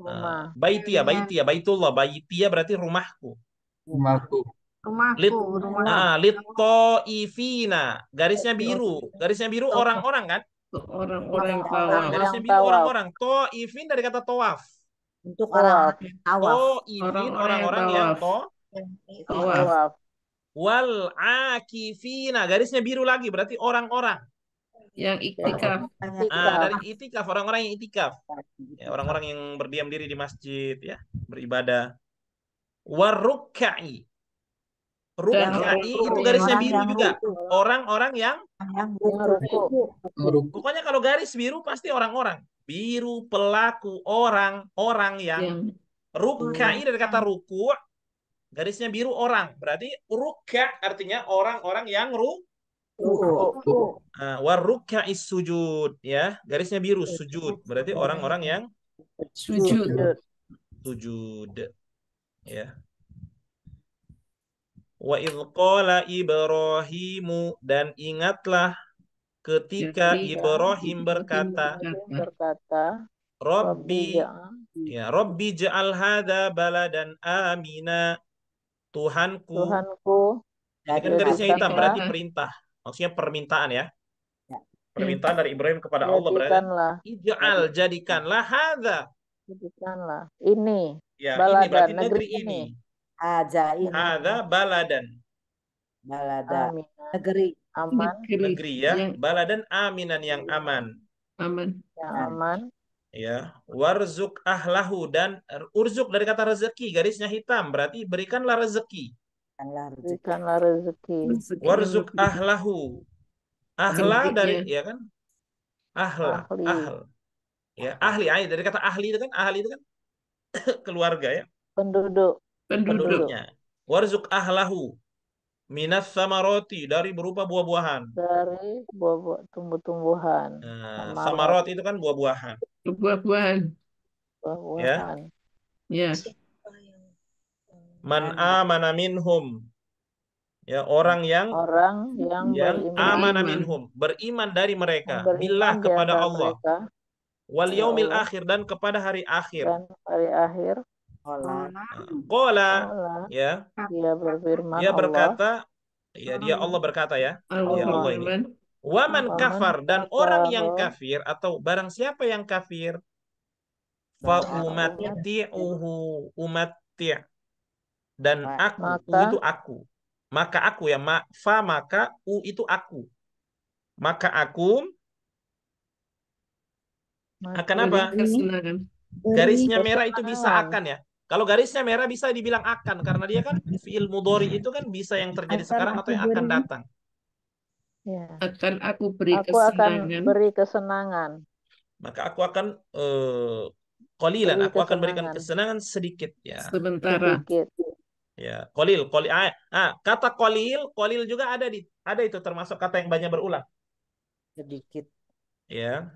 Rumah. Uh, baiti ya, baitya baitullah, baitia ya berarti rumahku. Rumahku. Rumahku, Lit, rumah. Ah, litoifina. Garisnya biru. Garisnya biru orang-orang kan? Orang-orang tawaf. Garisnya biru orang-orang. Toifin dari kata toaf Untuk orang tawaf. Toifin orang-orang yang to tawaf. Wal akifina. Garisnya biru lagi berarti orang-orang. Iya, yang itikaf Ah, dari itikaf orang-orang yang itikaf. Ya, orang-orang yang berdiam diri di masjid ya, beribadah. Warukai. Rukai itu garisnya biru juga. Orang-orang yang Pokoknya kalau garis biru pasti orang-orang. Biru pelaku orang-orang yang rukai dari kata ruku. Garisnya biru orang. Berarti ruka artinya orang-orang yang ruku ruku. Nah, is sujud ya. Garisnya biru sujud. Berarti orang-orang yang sujud. Sujud. Ya. Wa idqala Ibrahimu dan ingatlah ketika Ibrahim berkata berkata Robbi ya Robbi ja'al hada dan amina Tuhanku Tuhanku ini kan garisnya hitam berarti perintah maksudnya permintaan ya. ya permintaan dari Ibrahim kepada Allah jadikanlah. berarti ij'al jadikanlah hadza jadikanlah ini ya, baladan ini berarti negeri, negeri ini aja ini hadza baladan baladan Amin. negeri aman negeri, negeri ya baladan aminan yang aman aman yang aman ya warzuk ahlahu dan urzuk dari kata rezeki garisnya hitam berarti berikanlah rezeki berikanlah rezeki. Berikanlah rezeki. Warzuk ahlahu. Ahla Rezeki. dari ya kan? Ahla, ahli. ahl. Ya, ahli ay dari kata ahli itu kan ahli itu kan keluarga ya. Penduduk. Penduduk. Penduduknya. Warzuk ahlahu minas samaroti dari berupa buah-buahan. Dari buah-buah tumbuh-tumbuhan. Nah, roti itu kan buah-buahan. Buah-buahan. Buah-buahan. Ya. Yes. Man amana minhum. Ya, orang yang orang yang, yang beriman. amana minhum, beriman dari mereka, billah kepada Allah. Wal ya yaumil akhir dan kepada hari akhir. Dan hari akhir. Qala ya. Dia berfirman Dia berkata Allah. ya dia Allah berkata ya. Allah. Ya Allah ini. Waman kafar dan orang yang kafir atau barang siapa yang kafir fa umati'uhu umati' dan aku maka, u itu aku maka aku ya ma, fa maka u itu aku maka aku maka akan apa garisnya merah itu bisa akan ya kalau garisnya merah bisa dibilang akan karena dia kan fiil mudori itu kan bisa yang terjadi akan sekarang atau yang beri. akan datang ya. akan aku beri aku kesenangan akan beri kesenangan maka aku akan eh, kolilan aku akan berikan kesenangan sedikit ya sementara sedikit. Ya, kolil, kolil. Ah, ah, kata kolil, kolil juga ada di ada itu termasuk kata yang banyak berulang. Sedikit. Ya.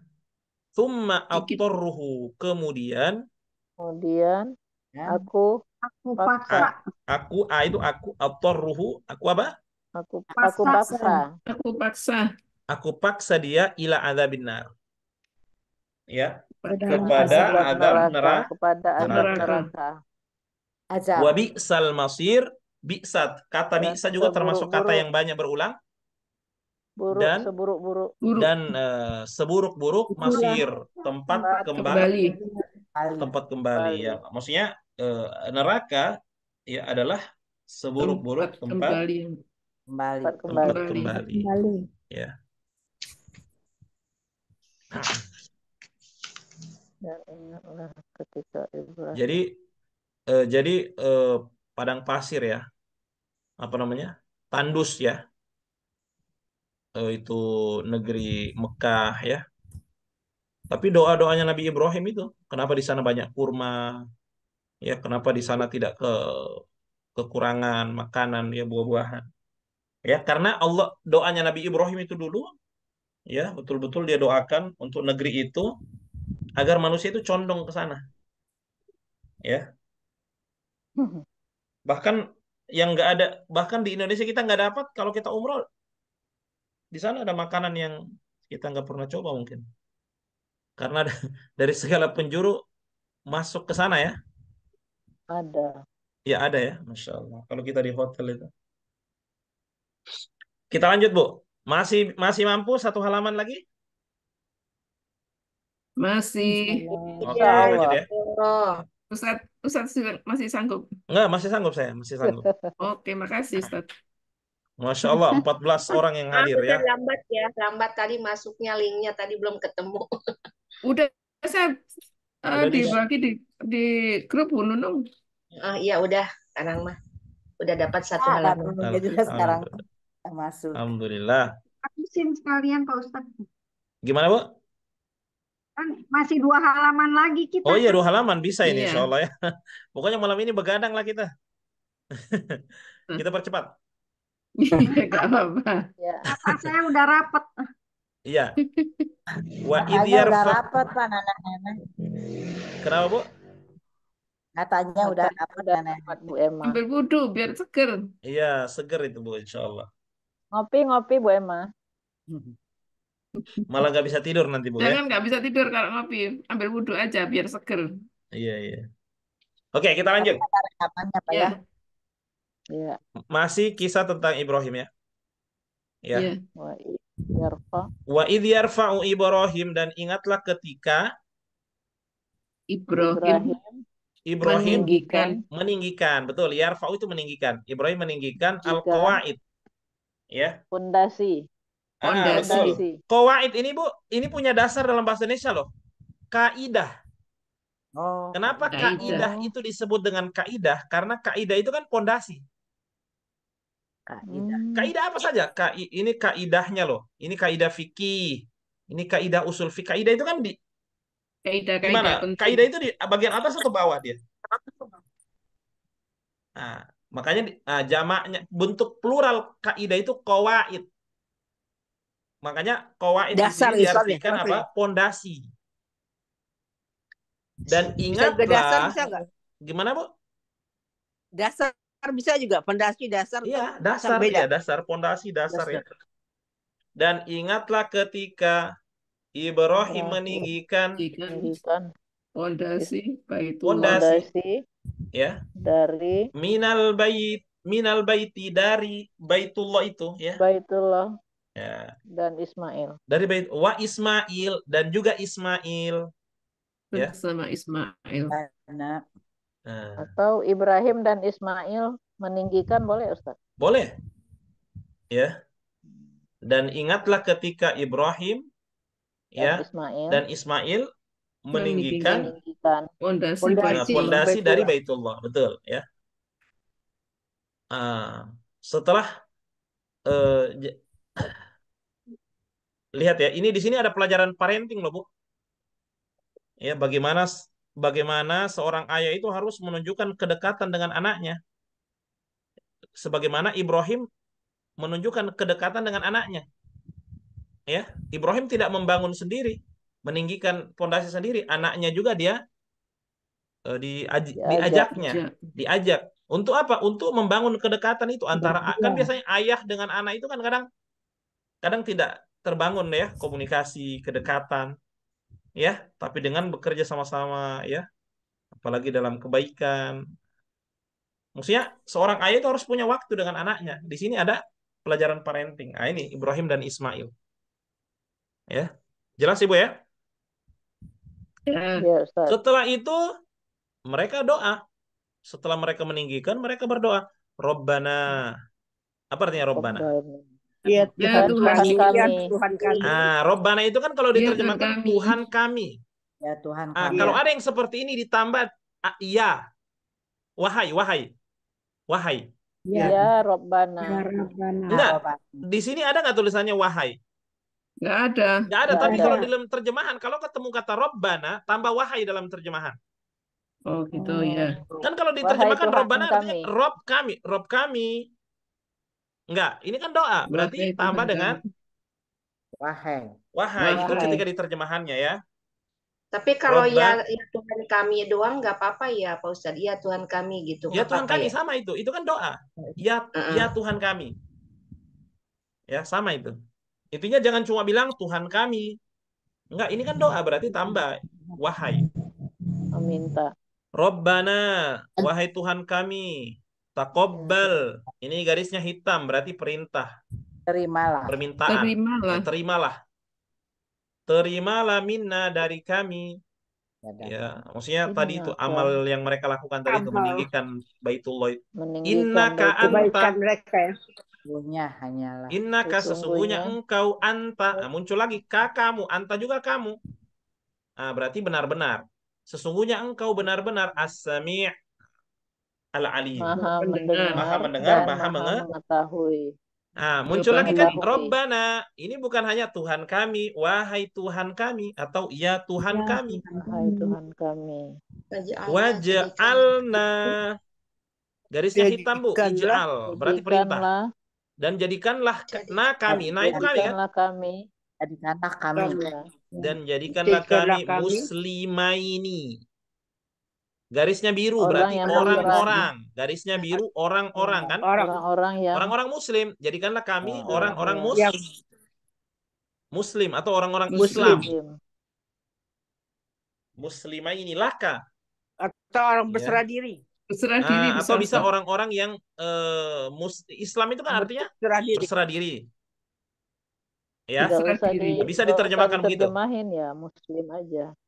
Thumma aktorruhu. Kemudian. Kemudian. Ya. Aku. Aku paksa. aku, ah itu aku aktorruhu. Aku apa? Aku paksa. Aku paksa. Aku paksa. Aku paksa dia ila azabin nar. Ya. Kepada, kepada azab neraka. Kepada azab neraka. neraka azab. Wa bi'sal masir, bi'sat. Kata bi'sa juga seburuk, termasuk buruk. kata yang banyak berulang. Buruk, dan seburuk-buruk. Dan uh, seburuk-buruk masir, tempat kembali. kembali. Tempat kembali, ya. kembali. ya. Maksudnya uh, neraka ya adalah seburuk-buruk tempat, tempat kembali. Kembali. Tempat kembali. kembali. kembali. Ya. Jadi eh, jadi eh, padang pasir ya apa namanya tandus ya eh, itu negeri Mekah ya tapi doa doanya Nabi Ibrahim itu kenapa di sana banyak kurma ya kenapa di sana tidak ke kekurangan makanan ya buah-buahan ya karena Allah doanya Nabi Ibrahim itu dulu ya betul-betul dia doakan untuk negeri itu agar manusia itu condong ke sana ya Hmm. bahkan yang nggak ada bahkan di Indonesia kita nggak dapat kalau kita umroh di sana ada makanan yang kita nggak pernah coba mungkin karena dari segala penjuru masuk ke sana ya ada ya ada ya masya Allah kalau kita di hotel itu kita lanjut bu masih masih mampu satu halaman lagi masih oke okay, lanjut ya Ustaz Ustaz masih sanggup? Enggak, masih sanggup saya, masih sanggup. Oke, makasih Ustaz. Masya Allah, 14 orang yang hadir ya. Lambat ya, lambat tadi masuknya linknya tadi belum ketemu. Udah saya uh, dibagi di di grup Bu Nunung. Ah iya udah, Anang mah udah dapat satu ah, halaman. Udah jelas sekarang masuk. Alhamdulillah. Habisin sekalian Pak Ustadz. Gimana Bu? Kan masih dua halaman lagi kita. Oh iya dua halaman bisa ini iya. insya Allah ya. Pokoknya malam ini begadang lah kita. Hmm. kita percepat. Iya, apa Ya. saya udah rapet. Iya. Wa idyar udah rapet Pak Nana. Kenapa Bu? Katanya udah rapet dan rapet Bu Emma. Ambil wudhu biar seger. Iya seger itu Bu insya Allah. Ngopi ngopi Bu Emma. Hmm. Malah nggak bisa tidur nanti Bu Jangan nah, ya? nggak bisa tidur kalau ngopi. Ambil wudhu aja biar seger. Iya, iya. Oke, kita lanjut. Ya. ya. Masih kisah tentang Ibrahim ya. Ya. Iya. Wa idh yarfa'u Ibrahim dan ingatlah ketika Ibrahim Ibrahim meninggikan meninggikan betul yarfa'u itu meninggikan Ibrahim meninggikan al-qawaid ya Fondasi. Pondasi. Nah, kowaid ini Bu, ini punya dasar dalam bahasa Indonesia loh. Kaidah. Oh. Kenapa kaidah itu disebut dengan kaidah? Karena kaidah itu kan pondasi. Kaidah. Hmm. Kaidah apa saja? Ka ini kaidahnya loh. Ini kaidah fikih. Ini kaidah usul fikih. Kaidah itu kan di kaidah gimana? Kaidah, itu di bagian atas atau bawah dia? Nah, makanya uh, jamaknya bentuk plural kaidah itu kowaid Makanya kawaid dasar ini diartikan apa? Ya? Pondasi. Dan ingatlah. Bisa dasar bisa Gimana bu? Dasar bisa juga, pondasi dasar. Iya, kan dasar, beda. ya, dasar, pondasi dasar, dasar ya. Dan ingatlah ketika Ibrahim meninggikan pondasi pondasi ya dari minal bait minal baiti dari baitullah itu ya baitullah Ya. Dan Ismail. Dari bait wa Ismail dan juga Ismail. Ya. Sama Ismail. Nah. Atau Ibrahim dan Ismail meninggikan boleh Ustaz? Boleh. Ya. Dan ingatlah ketika Ibrahim dan ya Ismail. dan Ismail meninggikan fondasi nah, dari Baitullah, betul ya. Uh, setelah uh, lihat ya, ini di sini ada pelajaran parenting loh, Bu. Ya, bagaimana bagaimana seorang ayah itu harus menunjukkan kedekatan dengan anaknya. Sebagaimana Ibrahim menunjukkan kedekatan dengan anaknya. Ya, Ibrahim tidak membangun sendiri, meninggikan pondasi sendiri, anaknya juga dia uh, e, di, diajak, diajaknya, diajak. Untuk apa? Untuk membangun kedekatan itu antara kan iya. biasanya ayah dengan anak itu kan kadang kadang tidak terbangun ya komunikasi, kedekatan ya, tapi dengan bekerja sama-sama ya. Apalagi dalam kebaikan. Maksudnya seorang ayah itu harus punya waktu dengan anaknya. Di sini ada pelajaran parenting. Nah, ini Ibrahim dan Ismail. Ya. Jelas Ibu ya? Iya, Setelah itu mereka doa. Setelah mereka meninggikan, mereka berdoa. Robbana. Apa artinya Robbana Ya, ya Tuhan, Tuhan kami. Ya, Tuhan kami. Ah, Robbana itu kan kalau iya, diterjemahkan ya, Tuhan kami. Ya Tuhan kami. Nah, kalau ada yang seperti ini ditambah ya. Wahai, wahai. Wahai. Ya, ya Robbana. Ya, Robbana. Enggak. Iya, di sini ada nggak tulisannya wahai? Nggak ada. Nggak ada, Nggak tapi ada. kalau dalam terjemahan, kalau ketemu kata Robbana, tambah wahai dalam terjemahan. Oh gitu hmm. ya. Kan kalau diterjemahkan Robbana artinya Rob kami, Rob kami. Enggak, ini kan doa. Berarti, Wahai tambah dengan wahai. Wahai itu ketika diterjemahannya ya. Tapi kalau ya, ya Tuhan kami doang nggak apa-apa ya Pak Ustadz. Ya Tuhan kami gitu. Ya Tuhan kami ya. sama itu. Itu kan doa. Ya uh -uh. ya Tuhan kami. Ya sama itu. Intinya jangan cuma bilang Tuhan kami. Enggak, ini kan doa berarti tambah wahai. Meminta. Robbana, wahai Tuhan kami takobal iya, iya. Ini garisnya hitam, berarti perintah. Terimalah. Permintaan. Terimalah. Terimalah. Terimalah minna dari kami. Ya, maksudnya Inna, tadi itu amal yang mereka lakukan tadi itu meninggikan baitullah. ka anta mereka ya. Sesungguhnya hanyalah. inna ka sesungguhnya engkau anta. Nah, muncul lagi ka kamu, anta juga kamu. Nah, berarti benar-benar. Sesungguhnya engkau benar-benar as-sami' Al-Alim. Maha mendengar, maha, mendengar, maha, maha mengetahui. Nah, muncul lagi kan Robbana. Ini bukan hanya Tuhan kami, wahai Tuhan kami atau ya Tuhan ya, kami. Wahai Tuhan kami. waj'alna Garisnya hitam Bu, ij'al berarti perintah. Dan jadikanlah na kami. Nah, itu kami kan. kami. Jadikanlah kami. Dan jadikanlah kami muslimaini Garisnya biru orang berarti orang-orang. Garisnya biru orang-orang kan? Orang-orang ya. Orang-orang muslim. Jadikanlah kami orang-orang muslim. Ya. Muslim atau orang-orang Islam. Muslimah ini laka. Atau orang ya. berserah ya. diri. Berserah nah, diri. Atau bisa orang-orang yang uh, mus Islam itu kan artinya berserah diri. Berserah diri. Ya, bisa diri. diterjemahkan begitu. Ya, muslim aja.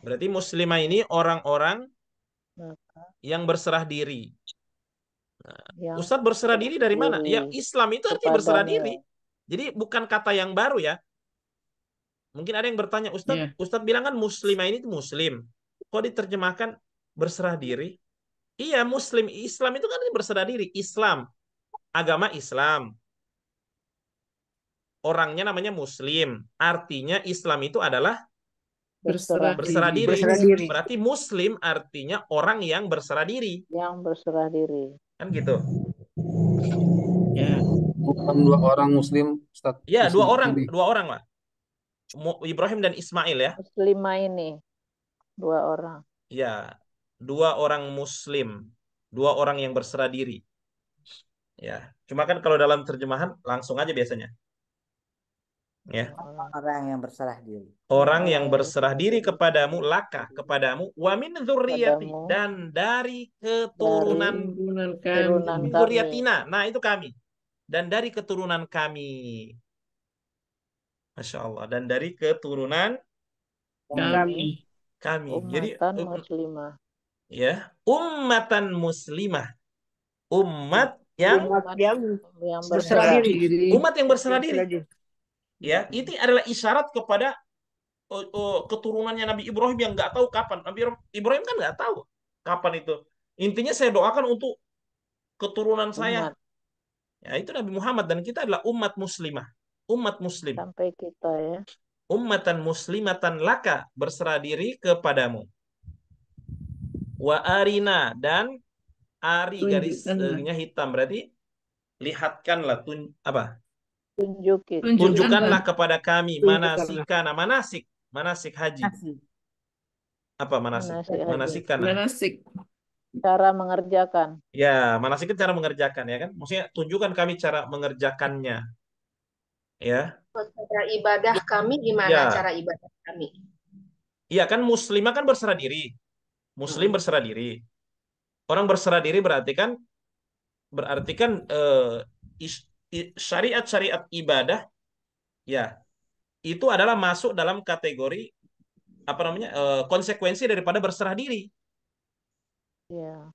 Berarti muslimah ini orang-orang yang berserah diri. Nah, Ustadz berserah diri dari mana? Ya Islam itu artinya berserah diri. Jadi bukan kata yang baru ya. Mungkin ada yang bertanya, Ustadz, yeah. Ustadz bilang kan muslimah ini muslim. Kok diterjemahkan berserah diri? Iya, muslim. Islam itu kan berserah diri. Islam. Agama Islam. Orangnya namanya muslim. Artinya Islam itu adalah berserah, berserah diri. Berserah diri. Berarti muslim artinya orang yang berserah diri. Yang berserah diri. Kan gitu. Ya. Bukan dua orang muslim, Ustaz. Ya, muslim dua orang, diri. dua orang lah. Ibrahim dan Ismail ya. Muslima ini. Dua orang. Ya, dua orang muslim, dua orang yang berserah diri. Ya, cuma kan kalau dalam terjemahan langsung aja biasanya ya orang yang berserah diri orang yang berserah diri kepadamu laka kepadamu wa min dzurriyyati dan dari keturunan dari nah itu kami dan dari keturunan kami Masya Allah dan dari keturunan kami kami ummatan jadi um, muslimah ya ummatan muslimah umat yang umat yang, yang berserah diri umat yang berserah diri ya itu adalah isyarat kepada uh, uh, keturunannya Nabi Ibrahim yang nggak tahu kapan Nabi Ibrahim kan nggak tahu kapan itu intinya saya doakan untuk keturunan umat. saya ya itu Nabi Muhammad dan kita adalah umat muslimah umat muslim sampai kita ya ummatan muslimatan laka berserah diri kepadamu wa arina dan ari garisnya eh, hitam berarti lihatkanlah tun apa tunjukin. Tunjukkanlah kepada kami manasikana, manasik, manasik haji. Apa manasik? Manasik. Manasikana. Manasik. Cara mengerjakan. Ya, manasik cara mengerjakan ya kan? Maksudnya tunjukkan kami cara mengerjakannya. Ya. Cara ibadah ya. kami gimana ya. cara ibadah kami? Iya kan muslimah kan berserah diri. Muslim hmm. berserah diri. Orang berserah diri berarti kan berarti kan eh, syariat-syariat ibadah ya itu adalah masuk dalam kategori apa namanya eh, konsekuensi daripada berserah diri. Ya.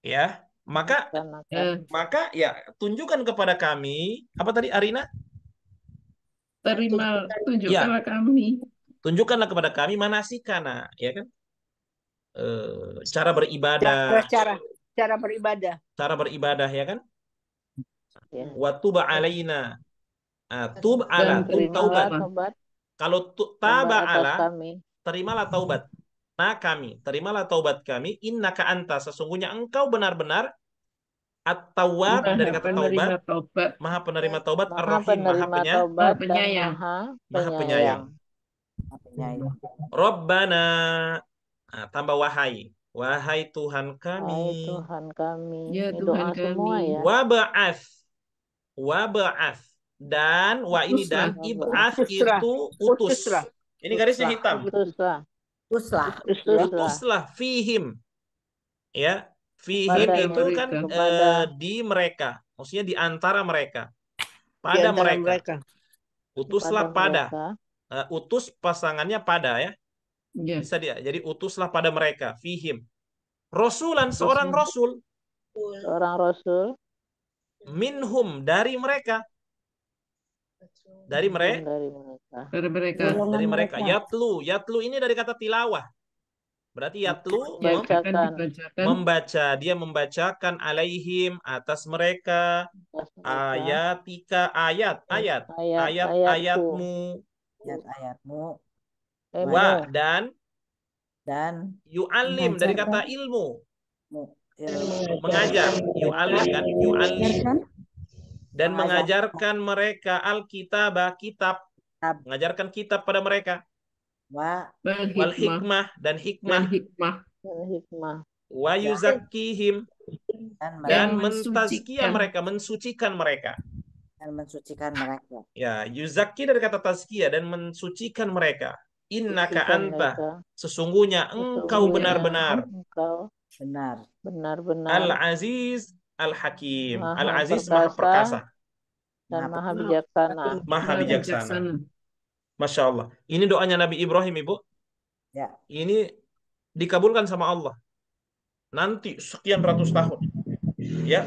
Ya, maka ya, maka ya tunjukkan kepada kami apa tadi Arina? Terima tunjukkanlah ya. kami. Tunjukkanlah kepada kami mana sih karena, ya kan? Eh, cara beribadah. Cara cara beribadah. Cara beribadah ya kan? Ya. wa tuba alaina ah, tub ala tub taubat kalau tu, taba ala terimalah taubat nah kami terimalah taubat kami innaka anta sesungguhnya engkau benar-benar at-tawwab dari kata taubat, taubat maha penerima taubat ar-rahim maha, maha penyayang maha penyayang Rabbana nah, tambah wahai wahai Tuhan kami wahai Tuhan kami ya Tuhan kami ya. wab'ats waba'ath dan wa ini dan ib'ath itu utus. Ini garisnya hitam. Utuslah. Utuslah. fihim. Ya, fihim itu kan uh, di mereka. Maksudnya di antara mereka. Pada mereka. mereka. Utuslah pada. pada. Uh, eh, utus pasangannya pada ya. Yeah. Bisa dia. Jadi utuslah pada mereka fihim. Rasulan seorang rasul. Seorang rasul minhum dari mereka dari mereka dari mereka dari mereka yatlu yatlu ini dari kata tilawah berarti yatlu membacakan. membaca dia membacakan alaihim atas mereka ayatika ayat ayat ayat ayatmu ayat ayatmu eh, wa dan dan yu'allim dari kata ilmu Ya. Iya. mengajar iya. kan dan mengajarkan mereka alkitab, kitab mengajarkan kitab pada mereka wal hikmah dan hikmah wa ya. yuzakkihim dan mentazkiyah mereka mensucikan mereka dan mensucikan mereka ya yuzakki dari kata tazkiyah dan mensucikan mereka innaka anta sesungguhnya engkau benar-benar Benar. Benar, benar. Al-Aziz Al-Hakim. Al-Aziz Maha Perkasa. Dan nah, Maha Bijaksana. Maha Bijaksana. Masya Allah. Ini doanya Nabi Ibrahim, Ibu. Ya. Ini dikabulkan sama Allah. Nanti sekian ratus tahun. Ya.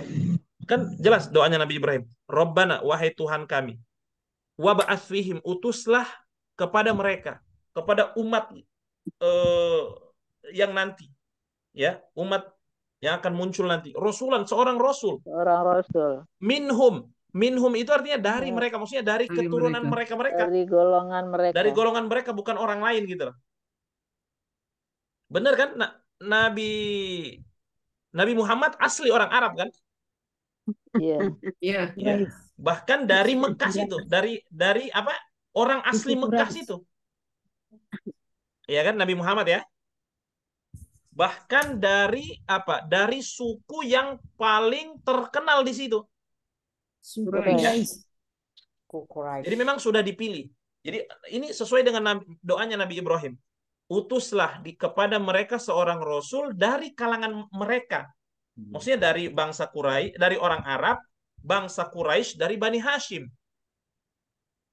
Kan jelas doanya Nabi Ibrahim. robbana wahai Tuhan kami. Waba'ath fihim, utuslah kepada mereka. Kepada umat eh, yang nanti ya umat yang akan muncul nanti. Rasulan seorang rasul. Seorang rasul. Minhum. Minhum itu artinya dari ya. mereka, maksudnya dari, dari keturunan mereka. mereka mereka. Dari golongan mereka. Dari golongan mereka bukan orang lain gitu loh. Benar kan? Na Nabi Nabi Muhammad asli orang Arab kan? Iya. Iya. ya. Bahkan dari Mekah itu, dari dari apa? Orang asli Mekah itu. Iya kan Nabi Muhammad ya? bahkan dari apa dari suku yang paling terkenal di situ iya. Quraisy jadi memang sudah dipilih jadi ini sesuai dengan doanya Nabi Ibrahim utuslah di, kepada mereka seorang rasul dari kalangan mereka hmm. maksudnya dari bangsa Quraisy dari orang Arab bangsa Quraisy dari Bani Hashim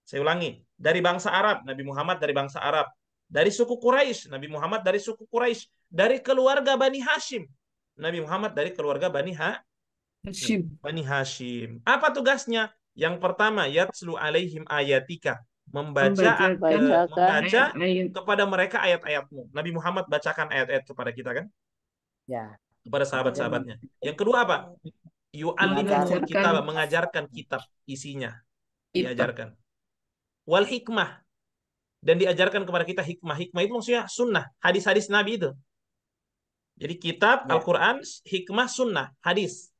saya ulangi dari bangsa Arab Nabi Muhammad dari bangsa Arab dari suku Quraisy, Nabi Muhammad dari suku Quraisy, dari keluarga Bani Hashim. Nabi Muhammad dari keluarga Bani ha Hashim. Bani Hashim. Apa tugasnya? Yang pertama, yatslu alaihim ayatika. Membaca, membaca, kepada mereka ayat-ayatmu. Nabi Muhammad bacakan ayat-ayat kepada kita kan? Ya. Kepada sahabat-sahabatnya. Yang kedua apa? Yu'allimuhumul kitab, mengajarkan kitab isinya. Diajarkan. Wal hikmah, dan diajarkan kepada kita hikmah-hikmah itu maksudnya sunnah, hadis-hadis Nabi itu. Jadi kitab ya. Al-Qur'an, hikmah sunnah, hadis.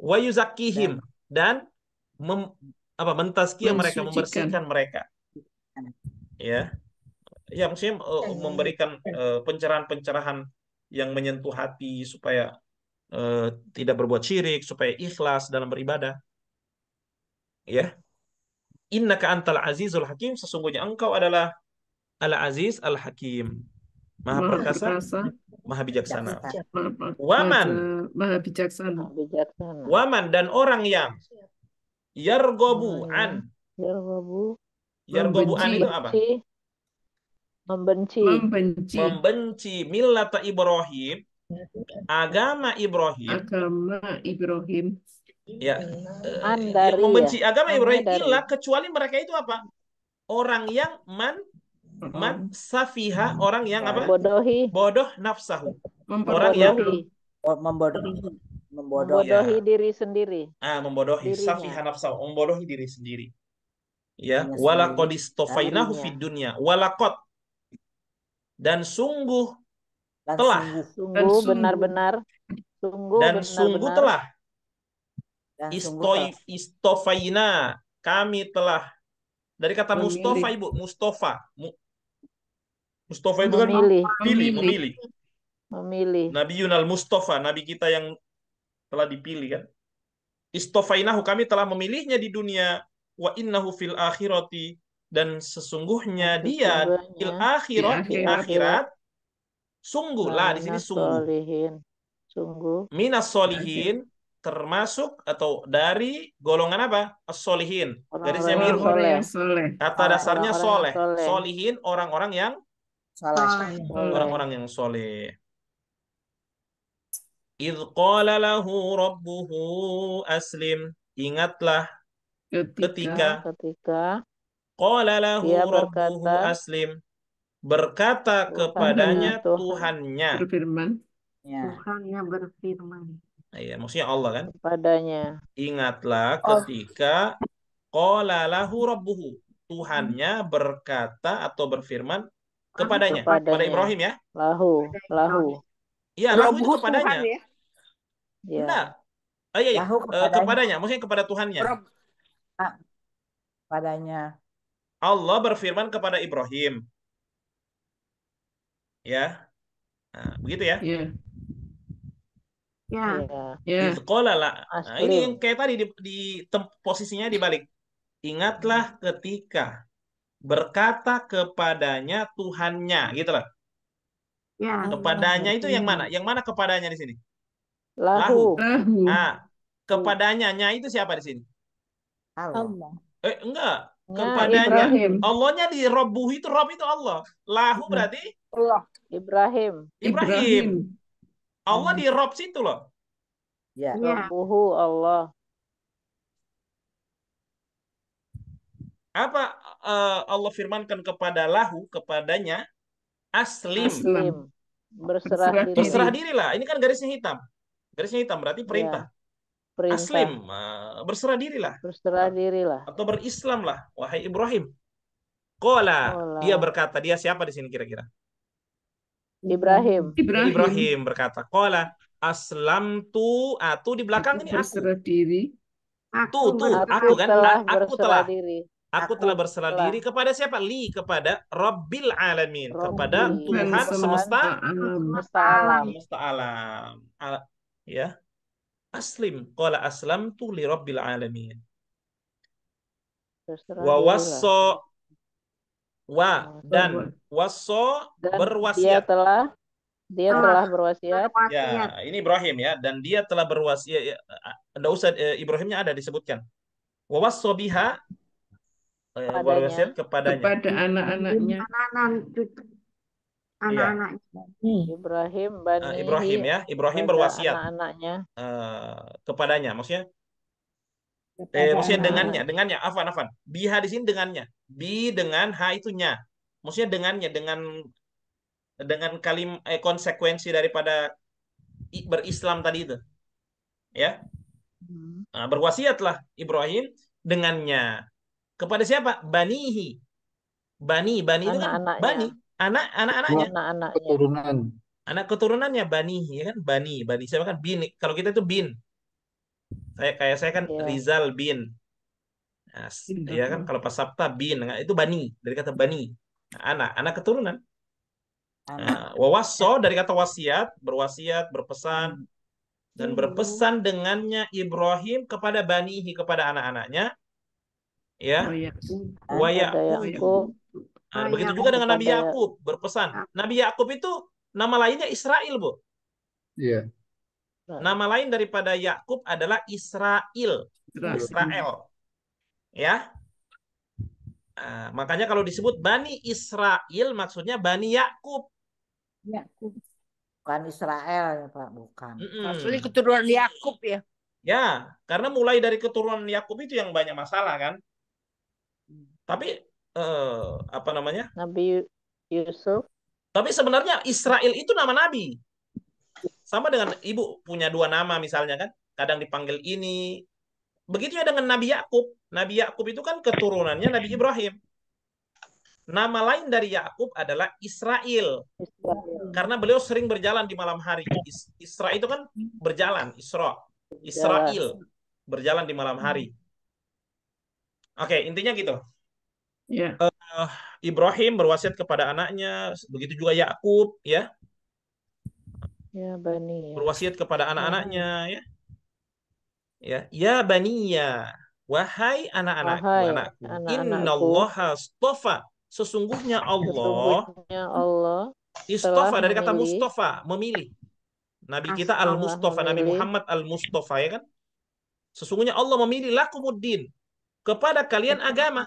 wayuzakihim Dan, dan mem, apa mentazkiyah mereka, membersihkan mereka. Ya. Ya, maksudnya uh, memberikan uh, pencerahan-pencerahan yang menyentuh hati supaya uh, tidak berbuat syirik, supaya ikhlas dalam beribadah. Ya innaka antal azizul hakim sesungguhnya engkau adalah al aziz al hakim maha perkasa maha bijaksana waman maha bijaksana waman dan orang yang yargobu an yargobu yargobu an itu apa membenci membenci membenci millata Ibrahim agama Ibrahim agama Ibrahim ya eh, Andari, yang membenci ya. agama Ibrahim ilah iya. kecuali mereka itu apa orang yang man man safiha orang yang apa bodohi bodoh nafsahu orang yang oh, membodohi membodohi, membodohi ya. diri sendiri ah membodohi Dirinya. safiha nafsahu membodohi diri sendiri ya walakodistofainahu fid dunya walakot dan sungguh dan telah sungguh benar-benar sungguh dan sungguh, benar -benar. sungguh telah istofaina. Kami telah dari kata memilih. Mustafa Ibu, Mustafa. Mu, Mustafa itu kan memilih, memilih. memilih. memilih. Nabi Yunal Mustafa, nabi kita yang telah dipilih kan. Istofainahu kami telah memilihnya di dunia wa innahu fil akhirati dan sesungguhnya dia fil akhirat di akhirat sungguhlah di sini sungguh minas solihin termasuk atau dari golongan apa? Solihin. Dari Zemir. Kata dasarnya soleh. Solihin orang-orang yang soleh. Orang-orang yang soleh. Idh qala lahu rabbuhu aslim. Ingatlah ketika ketika qala lahu rabbuhu aslim. Berkata kepadanya Tuhan, Tuhannya. Berfirman. Ya. Tuhannya berfirman ya maksudnya Allah kan padanya ingatlah oh. ketika qala rabbuhu Tuhannya hmm. berkata atau berfirman kepadanya, ah, kepadanya. kepada Ibrahim ya lahu lahu iya lahu itu kepadanya Tuhan, ya? Ya. Nah, oh, iya, iya. Lahu eh, kepadanya. kepadanya, maksudnya kepada Tuhannya. Ah, kepadanya. Allah berfirman kepada Ibrahim. Ya. Nah, begitu ya? Iya. Ya. Yeah. Ya. Di sekolah lah. Nah, ini yang kayak tadi di, di tem, posisinya dibalik. Ingatlah ketika berkata kepadanya Tuhannya, gitu lah. Ya. Kepadanya itu yang mana? Yang mana kepadanya di sini? Lahu. Lahu. Nah, kepadanya nya itu siapa di sini? Allah. Eh, enggak. Nah, kepadanya. Ibrahim. Allahnya di Robbuh itu Rob itu Allah. Lahu nah. berarti Allah. Ibrahim. Ibrahim. Allah hmm. di rob situ loh. Ya, ya. Rabbuhu Allah. Apa uh, Allah firmankan kepada lahu kepadanya aslim. aslim. Berserah, berserah diri. Berserah dirilah. Ini kan garisnya hitam. Garisnya hitam berarti perintah. Ya. Perintah. Aslim, uh, berserah dirilah. Berserah dirilah. Atau berislamlah, wahai Ibrahim. Kola, Kola. dia berkata, dia siapa di sini kira-kira? Ibrahim. Ibrahim, Ibrahim berkata, "Qala aslamtu atu ah, di belakang aku ini aku. diri. Aku, tuh, aku, aku kan telah aku telah diri. Aku, aku telah berserah telah. diri kepada siapa? Li kepada Rabbil Alamin, Rabbi. kepada Tuhan semesta semesta alam. Semesta alam. Al ya. Aslim, qala aslamtu li Rabbil Alamin. Wa wa oh, dan waso berwasiat. Dia telah dia telah berwasiat. Ya, ini Ibrahim ya dan dia telah berwasiat. Anda ya, eh, usah eh, Ibrahimnya ada disebutkan. Wa waso biha eh, berwasiat kepadanya. Kepada anak-anaknya. Iya. Anak-anaknya. Ibrahim bani ah, Ibrahim ya, Ibrahim berwasiat anak-anaknya. Uh, kepadanya maksudnya Eh, maksudnya dengannya, dengannya, afan, afan. Biha di sini dengannya. Bi dengan ha itu nya. Maksudnya dengannya, dengan dengan kalim eh, konsekuensi daripada berislam tadi itu. Ya. Hmm. Nah, berwasiatlah Ibrahim dengannya. Kepada siapa? Banihi. Bani, bani itu kan anak bani, anak anak-anaknya. Anak keturunan. Anak keturunannya banihi ya kan bani, bani. Siapa kan bin. Kalau kita itu bin, saya kayak saya kan yeah. Rizal bin. Nah, ya kan kalau pas Sabta bin nah, itu bani dari kata bani. Nah, anak, anak keturunan. Nah, wawaso dari kata wasiat, berwasiat, berpesan hmm. dan berpesan dengannya Ibrahim kepada banihi kepada anak-anaknya ya oh, iya, waya nah, ah, begitu iya, juga dengan Nabi Yakub berpesan ah. Nabi Yakub itu nama lainnya Israel bu Iya. Yeah. Nah. Nama lain daripada Yakub adalah Israel. Israel. Ya. Nah, makanya kalau disebut Bani Israel maksudnya Bani Yakub. Yakub. Bukan Israel ya, Pak, bukan. Maksudnya keturunan Yakub ya. Ya, karena mulai dari keturunan Yakub itu yang banyak masalah kan. Tapi eh, apa namanya? Nabi Yusuf. Tapi sebenarnya Israel itu nama nabi. Sama dengan ibu punya dua nama misalnya kan, kadang dipanggil ini. Begitu ya dengan Nabi Yakub. Nabi Yakub itu kan keturunannya Nabi Ibrahim. Nama lain dari Yakub adalah Israel. Karena beliau sering berjalan di malam hari. Is Isra itu kan berjalan, Isra. Israel berjalan di malam hari. Oke, okay, intinya gitu. Yeah. Ya. Uh, Ibrahim berwasiat kepada anaknya, begitu juga Yakub, ya. Ya bani. Ya. Berwasiat kepada hmm. anak-anaknya ya. Ya, ya ya Wahai anak-anakku, anakku. Anak Allah astofa. Sesungguhnya Allah. Sesungguhnya Allah. Istofa dari kata mustofa, memilih. Nabi kita al-Mustafa, Nabi Muhammad al-Mustafa ya kan? Sesungguhnya Allah memilih lakumuddin kepada kalian agama.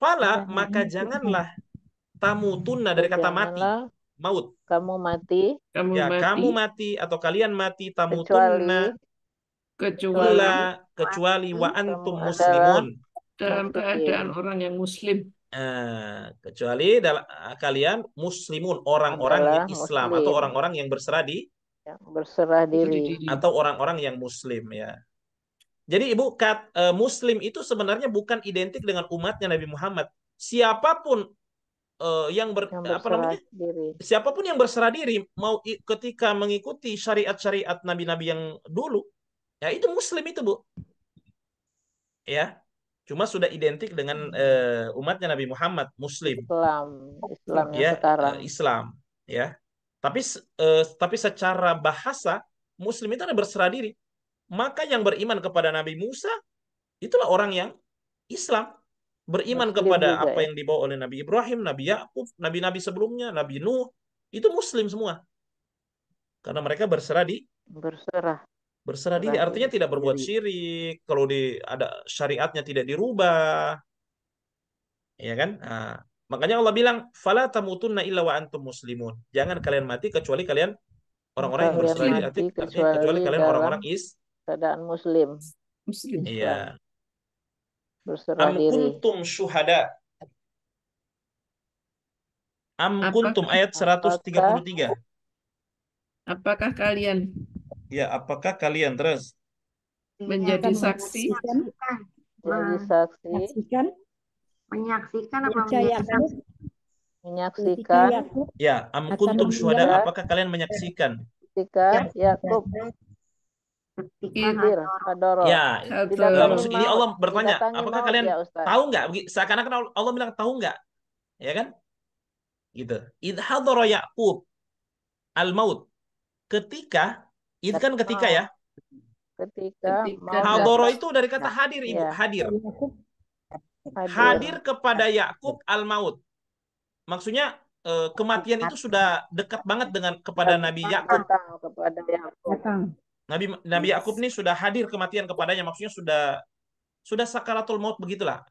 Pala maka janganlah tamu tunna dari kata mati maut. Kamu mati. Kamu ya, mati. kamu mati atau kalian mati tamu tunna kecuali kecuali wa antum muslimun. Dalam keadaan orang yang muslim. Uh, kecuali dalam, eh, kalian muslimun orang-orang yang Islam muslim. atau orang-orang yang berserah di yang berserah diri atau orang-orang yang muslim ya. Jadi Ibu kat uh, muslim itu sebenarnya bukan identik dengan umatnya Nabi Muhammad. Siapapun uh, yang, ber, yang eh, apa namanya diri. siapapun yang berserah diri mau ketika mengikuti syariat-syariat nabi-nabi yang dulu ya itu muslim itu bu ya cuma sudah identik dengan uh, umatnya Nabi Muhammad muslim Islam Islam ya sekarang. Uh, Islam ya tapi uh, tapi secara bahasa muslim itu ada berserah diri maka yang beriman kepada Nabi Musa itulah orang yang Islam beriman muslim kepada juga, apa ya? yang dibawa oleh Nabi Ibrahim, Nabi Yakub, nabi-nabi sebelumnya, Nabi Nuh, itu muslim semua. Karena mereka berserah di berserah. Berserah diri artinya tidak berbuat syirik, kalau di ada syariatnya tidak dirubah. Ya kan? Nah, makanya Allah bilang fala tamutunna illa wa antum muslimun. Jangan kalian mati kecuali kalian orang-orang yang berserah diri, artinya kecuali, kecuali kalian orang-orang is keadaan muslim. Muslim. Iya berserah Am diri. kuntum syuhada. Am apakah, kuntum ayat 133. Apakah kalian? Ya, apakah kalian terus? Menjadi saksi. Menjadi saksi. Menyaksikan. Menyaksikan apa menyaksikan? Menyaksikan. Ya, am kuntum syuhada. Apakah kalian menyaksikan? Menyaksikan. Ya. Yakub. Ya, Ikir, iya, hadoro. Ya, maksud ini Allah bertanya, apakah kalian ya, tahu nggak? Seakan-akan Allah bilang tahu nggak, ya kan? Gitu. Idhadoro Yakub al maut. Ketika, itu kan ketika ya. Ketika. Hadoro itu dari kata nah, hadir, ibu ya. hadir. hadir. Hadir kepada Yakub al maut. Maksudnya eh, kematian itu sudah dekat banget dengan kepada Nabi Yakub. Kepada Yakub. Nabi Nabi iya. Yakub ini sudah hadir kematian kepadanya, maksudnya sudah sudah sakaratul maut begitulah.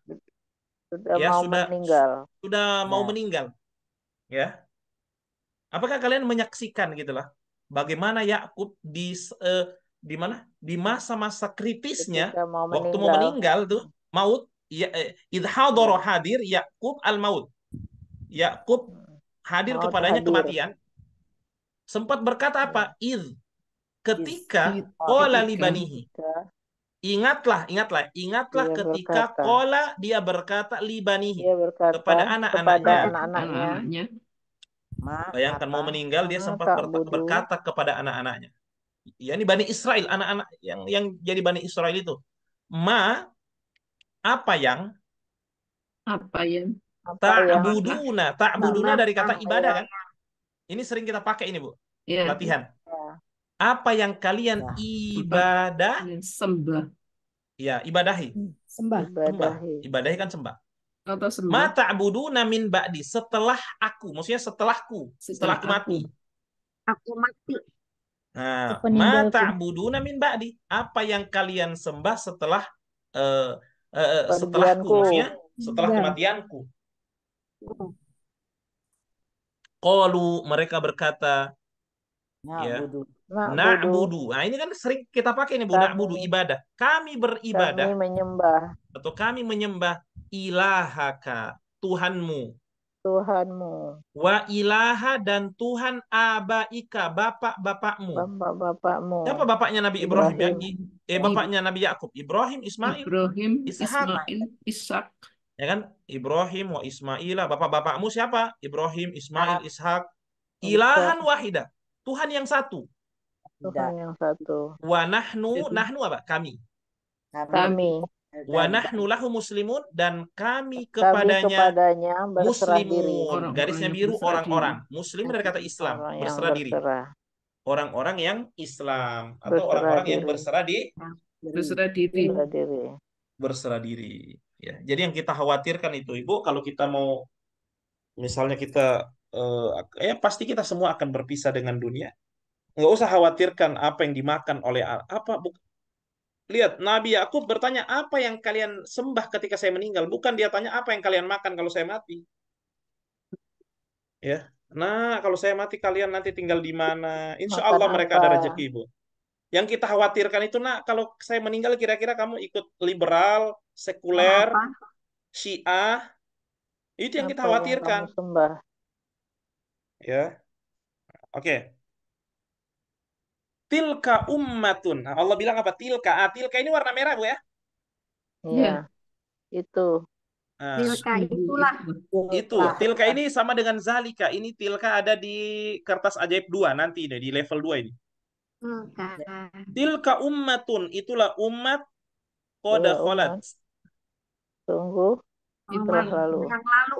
Sudah ya, mau sudah, meninggal. Sudah mau ya. meninggal. Ya. Apakah kalian menyaksikan gitulah bagaimana Yakub di uh, di mana di masa-masa kritisnya mau waktu mau meninggal tuh maut ya eh, ya. hadir Yakub al maut. Yakub hmm. hadir maut kepadanya hadir. kematian. Sempat berkata apa? Ya. Id ketika kola libanihi. Ingatlah, ingatlah, ingatlah dia ketika kola dia berkata libanihi dia berkata, kepada anak-anaknya. anak Bayangkan mau meninggal dia sempat berkata, berkata kepada anak-anaknya. Ya ini Bani Israel, anak-anak yang yang jadi Bani Israel itu. Ma apa yang apa yang tak tak ta'buduna dari kata ibadah kan ini sering kita pakai ini bu yeah. latihan apa yang kalian ya. ibadah sembah ya ibadahi hmm, sembah ibadahi ibadahi kan sembah atau sembah mata abudu namin ba'di setelah aku maksudnya setelahku setelah, setelah aku mati aku mati nah mata abudu namin ba'di apa yang kalian sembah setelah uh, uh, setelahku maksudnya setelah ya. kematianku hmm. Qalu mereka berkata ya, ya Nak nah, nah, ini kan sering kita pakai nih Bu, ibadah. Kami beribadah. Kami menyembah. Atau kami menyembah ilahaka, Tuhanmu. Tuhanmu. Wa ilaha dan Tuhan abaika, bapak-bapakmu. Bapak-bapakmu. Siapa bapaknya Nabi Ibrahim? Ibrahim. Ya? Eh bapaknya Nabi Yakub, Ibrahim, Ismail, Ibrahim, Ishak. Ismail, Ishak. Ya kan? Ibrahim wa Ismaila, bapak-bapakmu siapa? Ibrahim, Ismail, ah. Ishak. Ilahan wahida. Tuhan yang satu. Tuhan yang satu. Wa nahnu, nahnu apa? Kami. Kami. Wa nahnu lahu muslimun dan kami kepadanya, kami kepadanya muslimun. Diri. Garisnya biru orang-orang. Muslim dari kata Islam, orang berserah diri. Orang-orang yang Islam atau orang-orang yang berserah di berserah diri. Berserah diri. Ya, jadi yang kita khawatirkan itu, Ibu, kalau kita mau misalnya kita eh, ya pasti kita semua akan berpisah dengan dunia nggak usah khawatirkan apa yang dimakan oleh apa bu, lihat Nabi aku bertanya apa yang kalian sembah ketika saya meninggal bukan dia tanya apa yang kalian makan kalau saya mati ya nah kalau saya mati kalian nanti tinggal di mana insya Allah mereka ada rezeki bu yang kita khawatirkan itu nak kalau saya meninggal kira-kira kamu ikut liberal sekuler apa? syiah itu yang apa kita khawatirkan yang ya oke okay Tilka ummatun. Nah, Allah bilang apa? Tilka. Ah, tilka ini warna merah, Bu ya? Iya. Yeah. Itu. Nah, tilka itulah. Itu. Tilka ini sama dengan zalika. Ini tilka ada di kertas ajaib 2 nanti deh, di level 2 ini. Tilka. Tilka ummatun. Itulah umat qad iya, khalat. Tunggu. Itulah lalu. Yang lalu.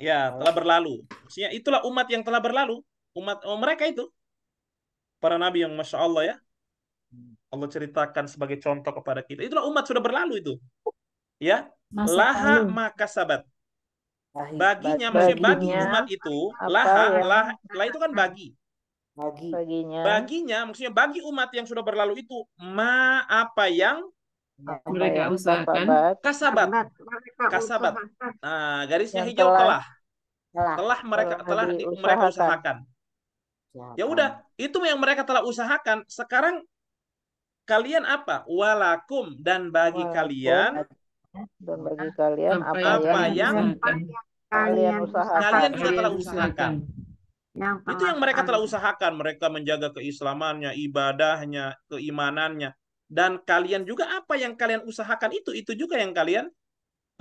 Ya, telah berlalu. Maksudnya itulah umat yang telah berlalu. Umat oh, mereka itu para nabi yang masya Allah ya hmm. Allah ceritakan sebagai contoh kepada kita itulah umat sudah berlalu itu ya Masa laha maka sabat baginya maksudnya bagi umat itu laha yang... lah lah itu kan bagi bagi baginya baginya maksudnya bagi umat yang sudah berlalu itu ma apa yang mereka usahakan kasabat kasabat nah garisnya yang hijau telah telah, telah mereka telah, telah mereka usahakan Ya udah, itu yang mereka telah usahakan. Sekarang kalian apa? Walakum dan bagi Walakum. kalian dan bagi kalian apa, apa yang, yang kalian usahakan. Kalian juga telah usahakan. Yang itu yang mereka telah usahakan. Mereka menjaga keislamannya, ibadahnya, keimanannya. Dan kalian juga apa yang kalian usahakan itu, itu juga yang kalian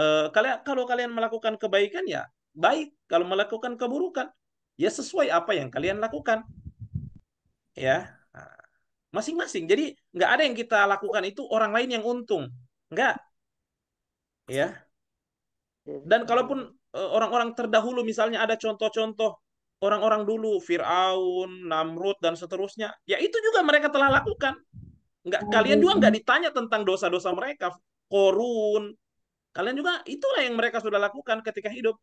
uh, kalian kalau kalian melakukan kebaikan ya baik. Kalau melakukan keburukan ya sesuai apa yang kalian lakukan. Ya, masing-masing. Jadi nggak ada yang kita lakukan itu orang lain yang untung, nggak. Ya. Dan kalaupun e, orang-orang terdahulu misalnya ada contoh-contoh orang-orang dulu Fir'aun, Namrud dan seterusnya, ya itu juga mereka telah lakukan. Nggak, oh, kalian juga gitu. nggak ditanya tentang dosa-dosa mereka, korun. Kalian juga itulah yang mereka sudah lakukan ketika hidup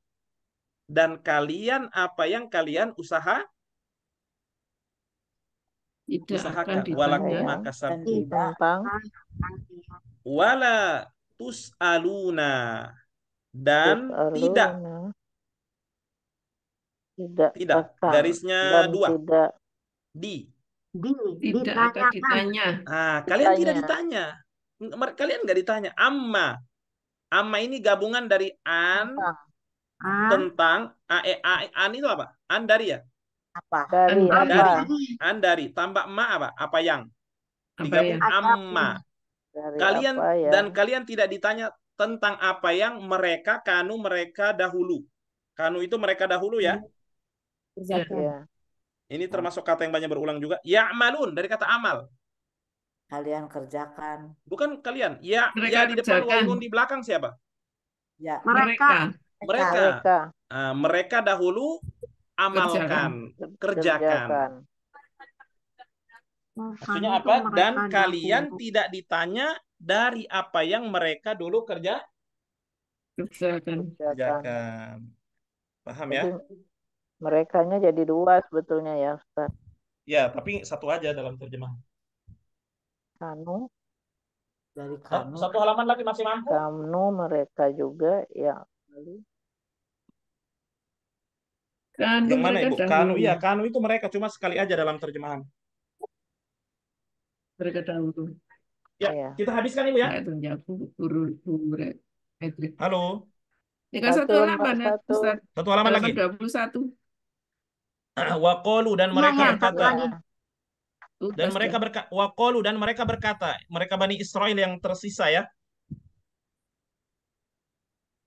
dan kalian apa yang kalian usaha itu usahakan walakum ya. makasab wala aluna dan tus tidak tidak tidak akan. garisnya dan dua tidak. di tidak akan ditanya ah kalian tidak ditanya kalian nggak ditanya amma amma ini gabungan dari an An? Ah. Tentang a, e, a, an itu apa? An dari ya? Apa? Dari. An dari. An dari. Tambah ma apa? Apa yang? Digabung amma. Dari kalian ya? dan kalian tidak ditanya tentang apa yang mereka kanu mereka dahulu. Kanu itu mereka dahulu ya. Iya. Ini termasuk kata yang banyak berulang juga. ya malun dari kata amal. Kalian kerjakan. Bukan kalian. Ya, ya mereka ya di depan wawun di belakang siapa? Ya. mereka mereka. Mereka, uh, mereka dahulu amalkan, kerjakan. kerjakan. Maksudnya apa? Dan kalian dahulu. tidak ditanya dari apa yang mereka dulu kerja kerjakan. Kerjakan. Paham ya? Merekanya jadi dua sebetulnya ya, Ustaz. Ya, tapi satu aja dalam terjemah. Kanu dari kanu. Satu halaman lagi masih mampu. Kanu mereka juga ya lalu. Kanu yang mana ibu? Dahulu. Kanu, iya kanu itu mereka cuma sekali aja dalam terjemahan. Mereka dahulu. Ya, ya. kita habiskan ibu ya. Nah, Halo. Ya, kan satu halaman ya, Ustaz. Satu halaman lagi. satu. Wakolu dan nah, mereka nah, berkata. Dan mereka berkata, Wakolu dan mereka berkata, mereka bani Israel yang tersisa ya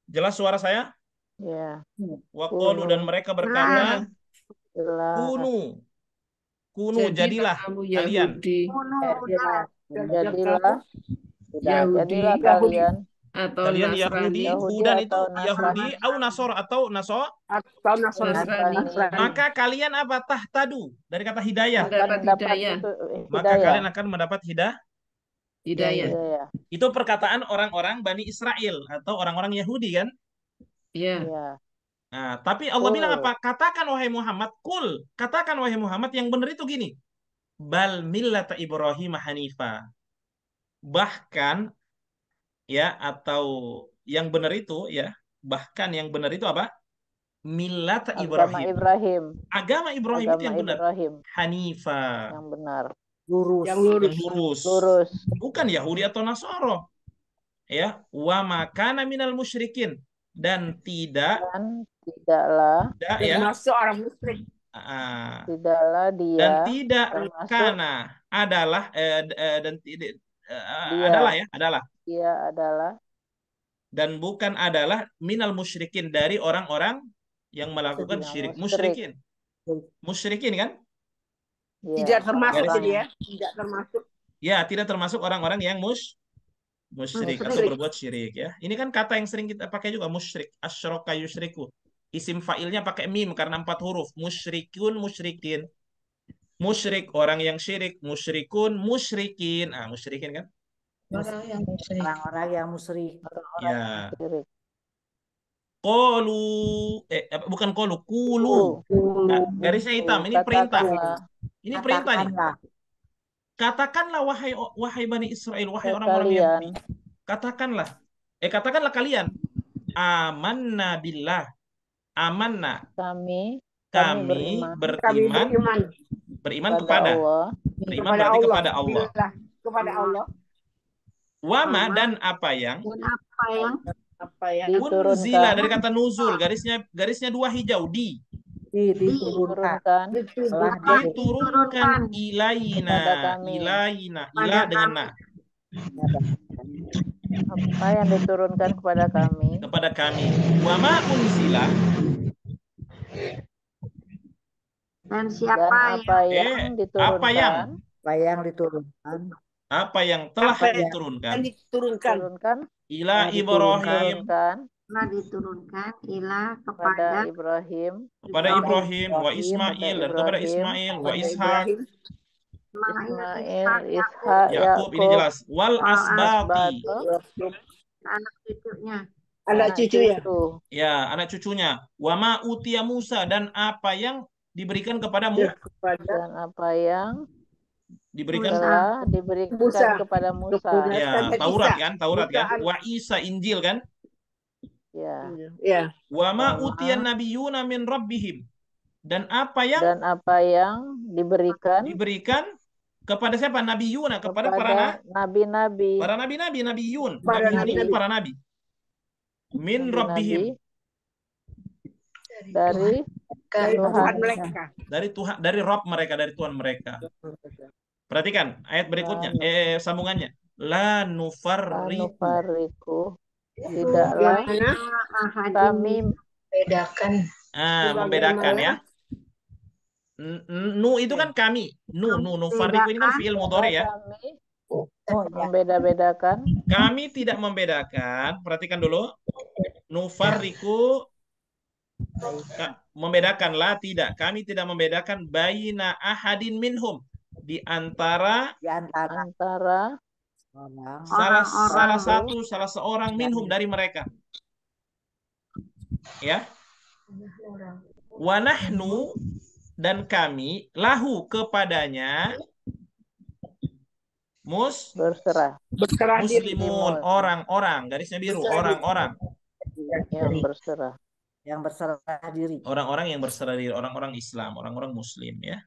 Jelas suara saya? Ya. Wakolu dan mereka berkata, kunu, kunu jadilah, ya, jadilah kalian. Kunu, jadilah, jadilah, jadilah kalian. Atau kalian Yahudi, Hudan itu Yahudi, atau Nasor atau Naso, atau Nasrani. Maka kalian apa? Tahtadu dari kata hidayah. Mendapat hidayah. Eh, Maka kalian akan mendapat hidayah Iya, Hidayah. Hidayah. Iya. Itu perkataan orang-orang Bani Israel atau orang-orang Yahudi kan? Iya. iya. Nah, tapi Allah oh. bilang apa? Katakan wahai Muhammad, kul. Katakan wahai Muhammad yang benar itu gini. Bal millata Ibrahim hanifa. Bahkan ya atau yang benar itu ya, bahkan yang benar itu apa? Millata Ibrahim. Agama Ibrahim. Agama Ibrahim itu yang benar. Ibrahim. Hanifa. Yang benar lurus yang lurus, yang lurus. lurus. bukan Yahudi atau Nasoro ya wa makana minal musyrikin dan tidak dan tidaklah tidak ya masuk orang musyrik uh, tidaklah dia dan tidak karena adalah eh, eh, dan tidak eh, dia, adalah ya adalah dia adalah dan bukan adalah minal musyrikin dari orang-orang yang melakukan syirik musyrikin musyrikin kan Iya, tidak termasuk ya. Tidak termasuk. Ya, tidak termasuk orang-orang yang mus musyrik atau berbuat syirik ya. Ini kan kata yang sering kita pakai juga musyrik, asyraka yusyriku. Isim fa'ilnya pakai mim karena empat huruf. Musyrikun, musyrikin. Musyrik orang yang syirik, musyrikun, musyrikin. Ah, musyrikin kan? Orang yang musyrik. Orang-orang yang musyrik. orang ya. yang musyrik. Kolu, eh bukan kolu, kulu. Nah, garisnya hitam, ini perintah. Ini perintah nih. Katakanlah wahai wahai Bani Israel, wahai orang-orang Yahudi. Katakanlah. Eh katakanlah kalian. Amanna billah. Amanna. Kami kami, kami beriman, kami beriman beriman kepada, kepada Allah. beriman kepada berarti Allah. kepada Allah. Billah. Kepada Allah. Wama dan apa yang apa yang apa yang unzila dari kata nuzul garisnya garisnya dua hijau di diturunkan. Telah diturunkan ilaina. Ilaina. Ila dengan na. Apa yang diturunkan kepada kami? Kepada kami. Wama unzila. Dan siapa Dan apa yang, yang diturunkan? Eh, apa yang? Apa yang diturunkan? Apa yang telah apa yang diturunkan? Yang diturunkan. Ila Ibrahim telah diturunkan ila kepada Ibrahim kepada Ibrahim wa Ismail dan kepada Ismail wa Ishak Ismail Ishak Yakub ini jelas wal asbati anak cucunya anak cucunya ya anak cucunya wama utia Musa dan apa yang diberikan kepada Musa dan apa yang diberikan diberikan kepada Musa ya Taurat kan Taurat kan wa Isa Injil kan Ya. Iya. Ya. Wa ma utiyan nabiyuna min rabbihim. Dan apa yang Dan apa yang diberikan diberikan kepada siapa? Yuna kepada, kepada para nabi-nabi. Para nabi-nabi, Yun. Para nabi, nabi para nabi. Min nabi, rabbihim. Dari dari Tuhan mereka. Dari Tuhan dari Rob mereka, dari Tuhan mereka. Perhatikan ayat berikutnya, ah. eh sambungannya. La nufarriku. La nufarriku tidaklah iya, ah, kami membedakan ah membedakan ya nu itu kan kami nu nu nu fardhiku ini kan fiil motor ya oh, oh, iya. membeda-bedakan. Kami tidak membedakan. Perhatikan dulu. nu membedakan lah tidak. Kami tidak membedakan bayna ahadin minhum di antara di antara, antara Salah salah satu salah seorang minhum dari mereka. Ya. Wanahnu dan kami lahu kepadanya mus berserah. Berserah muslimun orang-orang garisnya biru orang-orang yang berserah yang berserah diri. Orang-orang yang berserah diri, orang-orang Islam, orang-orang muslim ya.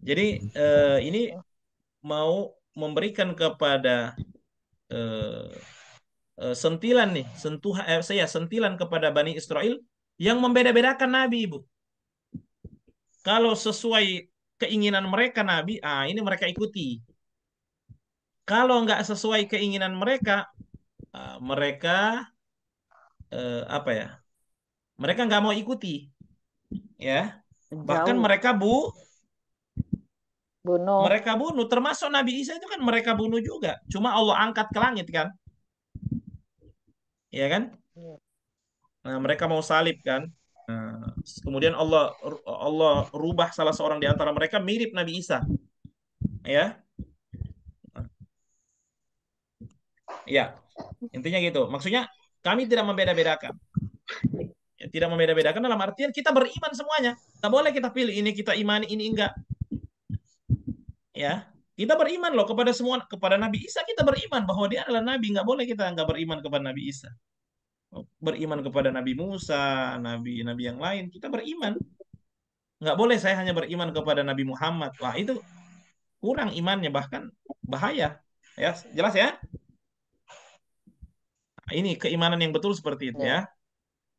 Jadi eh, ini mau memberikan kepada eh, eh, sentilan nih, sentuhan eh, saya ya, sentilan kepada Bani Israel yang membeda-bedakan Nabi, Ibu. Kalau sesuai keinginan mereka Nabi, ah ini mereka ikuti. Kalau nggak sesuai keinginan mereka, ah, mereka eh, apa ya? Mereka nggak mau ikuti, ya. Bahkan Jauh. mereka bu bunuh. Mereka bunuh, termasuk Nabi Isa itu kan mereka bunuh juga. Cuma Allah angkat ke langit kan. Iya kan? Iya. Nah, mereka mau salib kan. Nah, kemudian Allah Allah rubah salah seorang di antara mereka mirip Nabi Isa. Ya. Ya. Intinya gitu. Maksudnya kami tidak membeda-bedakan. Ya, tidak membeda-bedakan dalam artian kita beriman semuanya. Tak boleh kita pilih ini kita imani ini enggak ya kita beriman loh kepada semua kepada Nabi Isa kita beriman bahwa dia adalah Nabi nggak boleh kita nggak beriman kepada Nabi Isa beriman kepada Nabi Musa Nabi Nabi yang lain kita beriman nggak boleh saya hanya beriman kepada Nabi Muhammad wah itu kurang imannya bahkan bahaya ya jelas ya nah, ini keimanan yang betul seperti itu ya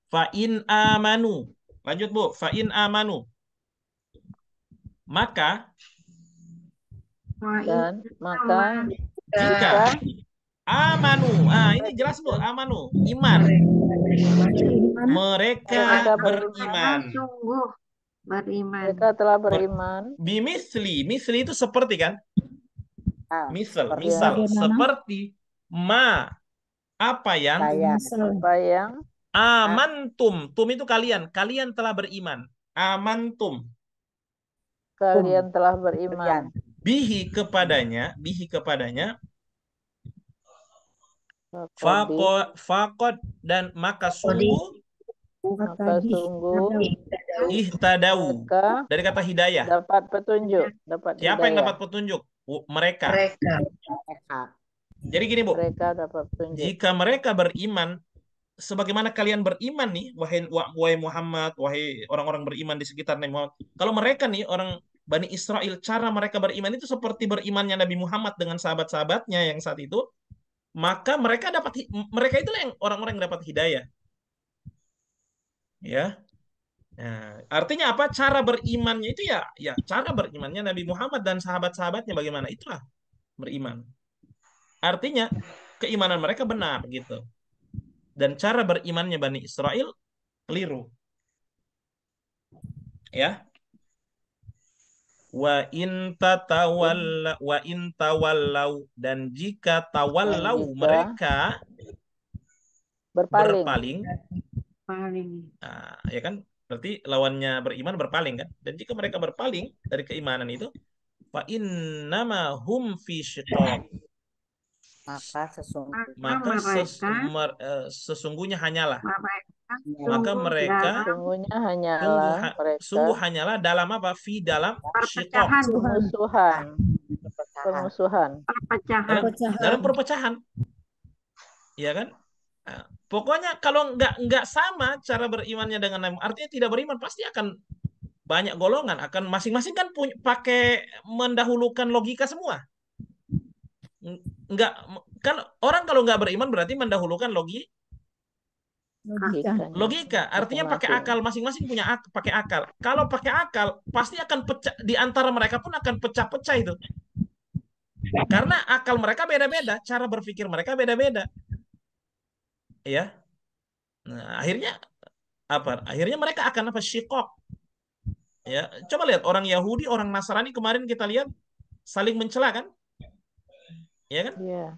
fa'in amanu lanjut bu fa'in amanu maka Iya. dan maka jika amanu ah ini jelas loh amanu iman mereka beriman beriman mereka telah beriman bimisli misli itu seperti kan ah, misal misal seperti ma apa yang apa yang amantum tum itu kalian kalian telah beriman amantum kalian telah beriman bihi kepadanya bihi kepadanya Fakot, fakot dan maka sungguh maka sungguh dari kata hidayah dapat petunjuk dapat siapa hidayah. yang dapat petunjuk mereka mereka jadi gini bu mereka dapat petunjuk jika mereka beriman sebagaimana kalian beriman nih wahai wahai Muhammad wahai orang-orang beriman di sekitar Nabi Muhammad kalau mereka nih orang Bani Israel, cara mereka beriman itu seperti berimannya Nabi Muhammad dengan sahabat-sahabatnya yang saat itu, maka mereka dapat mereka itulah yang orang-orang yang dapat hidayah. Ya. Nah, artinya apa? Cara berimannya itu ya ya cara berimannya Nabi Muhammad dan sahabat-sahabatnya bagaimana? Itulah beriman. Artinya keimanan mereka benar gitu. Dan cara berimannya Bani Israel keliru. Ya, wa in tatawalla wa in tawallau dan jika tawallau mereka berpaling. berpaling nah, ya kan berarti lawannya beriman berpaling kan dan jika mereka berpaling dari keimanan itu fa nama hum fi syiqaq maka sesungguhnya maka eh, sesungguhnya hanyalah mereka maka ya, mereka sungguhnya hanyalah sungguh, mereka, sungguh hanyalah dalam apa fi dalam syikok permusuhan permusuhan perpecahan dalam, perpecahan ya kan pokoknya kalau nggak nggak sama cara berimannya dengan Nabi artinya tidak beriman pasti akan banyak golongan akan masing-masing kan punya pakai mendahulukan logika semua nggak kan orang kalau nggak beriman berarti mendahulukan logi logika. logika artinya pakai akal masing-masing punya ak pakai akal kalau pakai akal pasti akan pecah di antara mereka pun akan pecah-pecah itu karena akal mereka beda-beda cara berpikir mereka beda-beda ya nah, akhirnya apa akhirnya mereka akan apa syikok ya coba lihat orang Yahudi orang Nasrani kemarin kita lihat saling mencela kan ya kan yeah.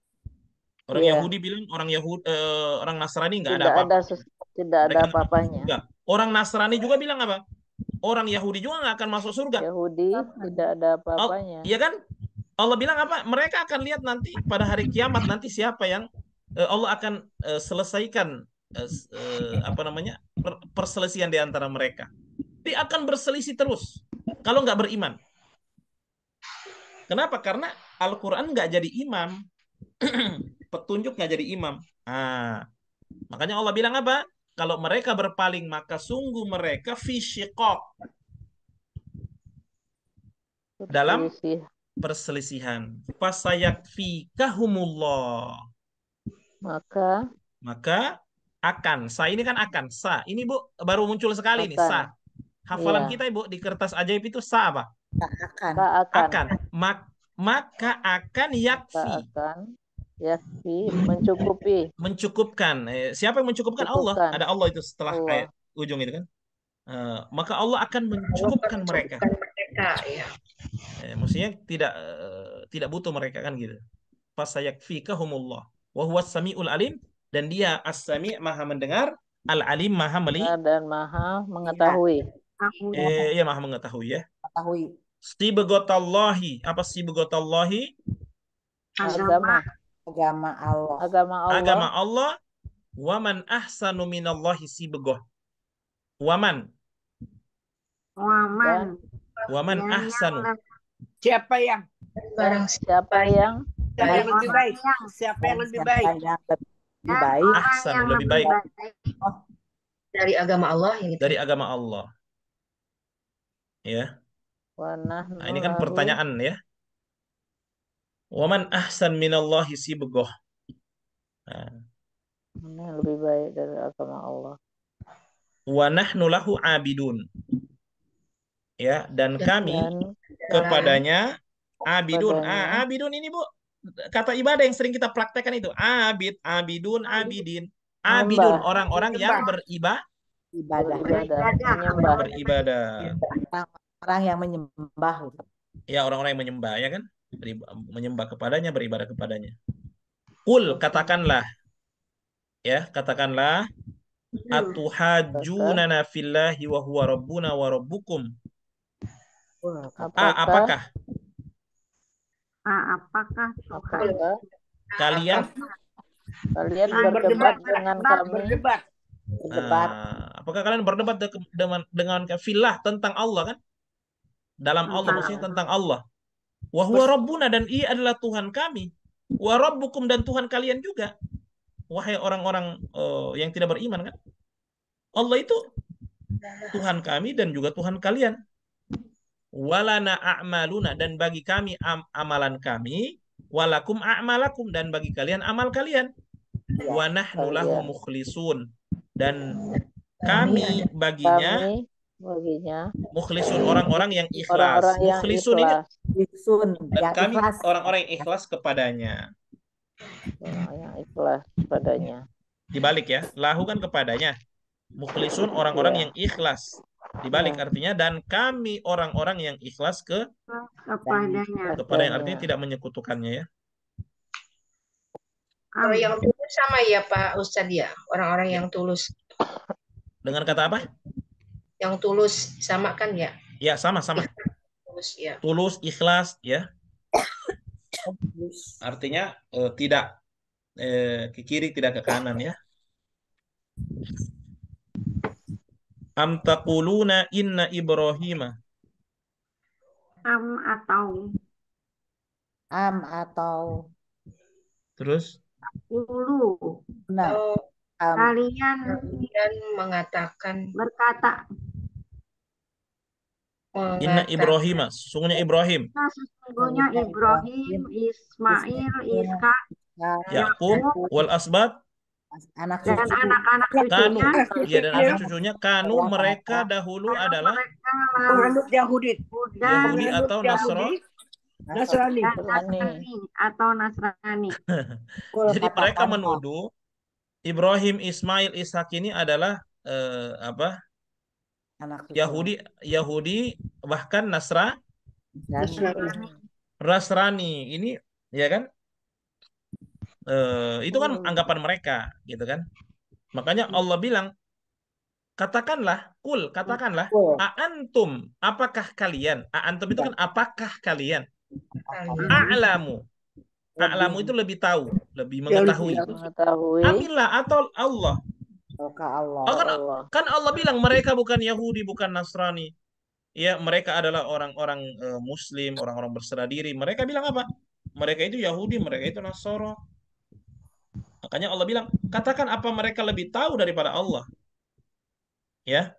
Orang yeah. Yahudi bilang orang Yahudi uh, eh, orang Nasrani nggak ada apa-apa. Tidak ada apa-apanya. Apa orang Nasrani juga bilang apa? Orang Yahudi juga nggak akan masuk surga. Yahudi tidak ada apa-apanya. Iya kan? Allah bilang apa? Mereka akan lihat nanti pada hari kiamat nanti siapa yang uh, Allah akan uh, selesaikan uh, uh, apa namanya per perselisihan di antara mereka. Tapi akan berselisih terus kalau nggak beriman. Kenapa? Karena Al-Quran nggak jadi imam. petunjuk nggak jadi imam. Ah, makanya Allah bilang apa? Kalau mereka berpaling maka sungguh mereka fisikok dalam perselisihan. Pasayak fikahumullah. Maka maka akan sa ini kan akan sa ini bu baru muncul sekali akan. nih sa hafalan iya. kita ibu di kertas ajaib itu sa apa akan akan, akan. Mak, maka akan yakfi akan Yakfi, mencukupi. Mencukupkan. Eh, siapa yang mencukupkan? Cukupkan. Allah. Ada Allah itu setelah Allah. ayat ujung itu kan. Uh, maka Allah akan mencukupkan mereka. mereka ya. Eh, maksudnya tidak uh, tidak butuh mereka kan gitu. pas wa huwas samiul alim dan dia as-sami maha mendengar, al-alim maha melihat dan maha mengetahui. Iya. Eh, iya maha mengetahui ya. Mengetahui. begotallahi Apa begotallahi Azamah agama Allah. Agama Allah. Agama Allah. Waman ahsanu minallahi sibgoh. Waman. Waman. Waman ahsanu. Siapa yang? Barang siapa yang? Siapa yang lebih baik? Siapa yang lebih baik? lebih baik. Ahsan lebih baik. Dari agama Allah. Gitu. Dari agama Allah. Ya. Nah, ini kan pertanyaan ya. Waman ahsan minallahi sibgoh. Nah. yang lebih baik dari agama Allah. Wa nahnu lahu abidun. Ya, dan, dan kami dan kepadanya abidun. Ah, abidun ini, Bu, kata ibadah yang sering kita praktekkan itu. Abid, abidun, abidin. Abidun orang-orang yang beribadah ibadah, Beribadah. Orang yang menyembah. Ya, orang-orang yang menyembah ya kan? menyembah kepadanya, beribadah kepadanya. Kul katakanlah ya, katakanlah hmm. atuhajunana fillahi wa huwa rabbuna wa rabbukum. Apakah, A, apakah? A, apakah kalian kalian berdebat dengan kami berdebat. Uh, apakah kalian berdebat dengan dengan, dengan tentang Allah kan? Dalam Allah maksudnya tentang Allah. Wahwa Rabbuna dan ia adalah Tuhan kami. Wa Rabbukum dan Tuhan kalian juga. Wahai orang-orang uh, yang tidak beriman kan. Allah itu Tuhan kami dan juga Tuhan kalian. Walana a'maluna dan bagi kami am amalan kami, walakum a'malakum dan bagi kalian amal kalian. Wa nahnu lahu iya. mukhlisun dan kami baginya baginya. Mukhlisun orang-orang yang ikhlas. Orang-orang yang Mukhlisun ikhlas. ini dan yang kami orang-orang yang ikhlas kepadanya. Orang yang ikhlas kepadanya. Dibalik ya, lahu kan kepadanya. Mukhlisun orang-orang iya. yang ikhlas. Dibalik ya. artinya dan kami orang-orang yang ikhlas ke kepadanya. yang artinya tidak menyekutukannya ya. Kalau yang tulus sama ya Pak Ustadz ya, orang-orang yang tulus. Dengan kata apa? yang tulus sama kan ya? Ya sama sama. Tulus ya. Tulus ikhlas ya. Tulus. Artinya eh, tidak eh, ke kiri tidak ke kanan ya. Am taquluna inna Ibrahim. Am atau am atau terus dulu nah, oh, um, kalian kalian mengatakan berkata Inna Ibrahim, sungguhnya Ibrahim. Sungguhnya Ibrahim, Ismail, Iska, Yakub, wal asbat anak dan anak-anak kanu ya dan anak cucunya kanu mereka dahulu adalah anut Yahudi Yahudi atau Nasrani. Nasrani atau Nasrani jadi mereka menuduh Ibrahim Ismail Ishak ini adalah eh, apa anak Yahudi Yahudi bahkan Nasra Nasrani. Nasrani ini ya kan e, itu kan hmm. anggapan mereka gitu kan makanya Allah bilang katakanlah kul katakanlah antum apakah kalian antum itu kan ya. apakah kalian a'lamu a'lamu itu lebih tahu lebih ya, mengetahui, mengetahui. lah, atau Allah Oh, kan Allah. Kan, kan Allah bilang mereka bukan Yahudi, bukan Nasrani. Ya, mereka adalah orang-orang uh, muslim, orang-orang berserah diri. Mereka bilang apa? Mereka itu Yahudi, mereka itu Nasoro. Makanya Allah bilang, katakan apa mereka lebih tahu daripada Allah. Ya.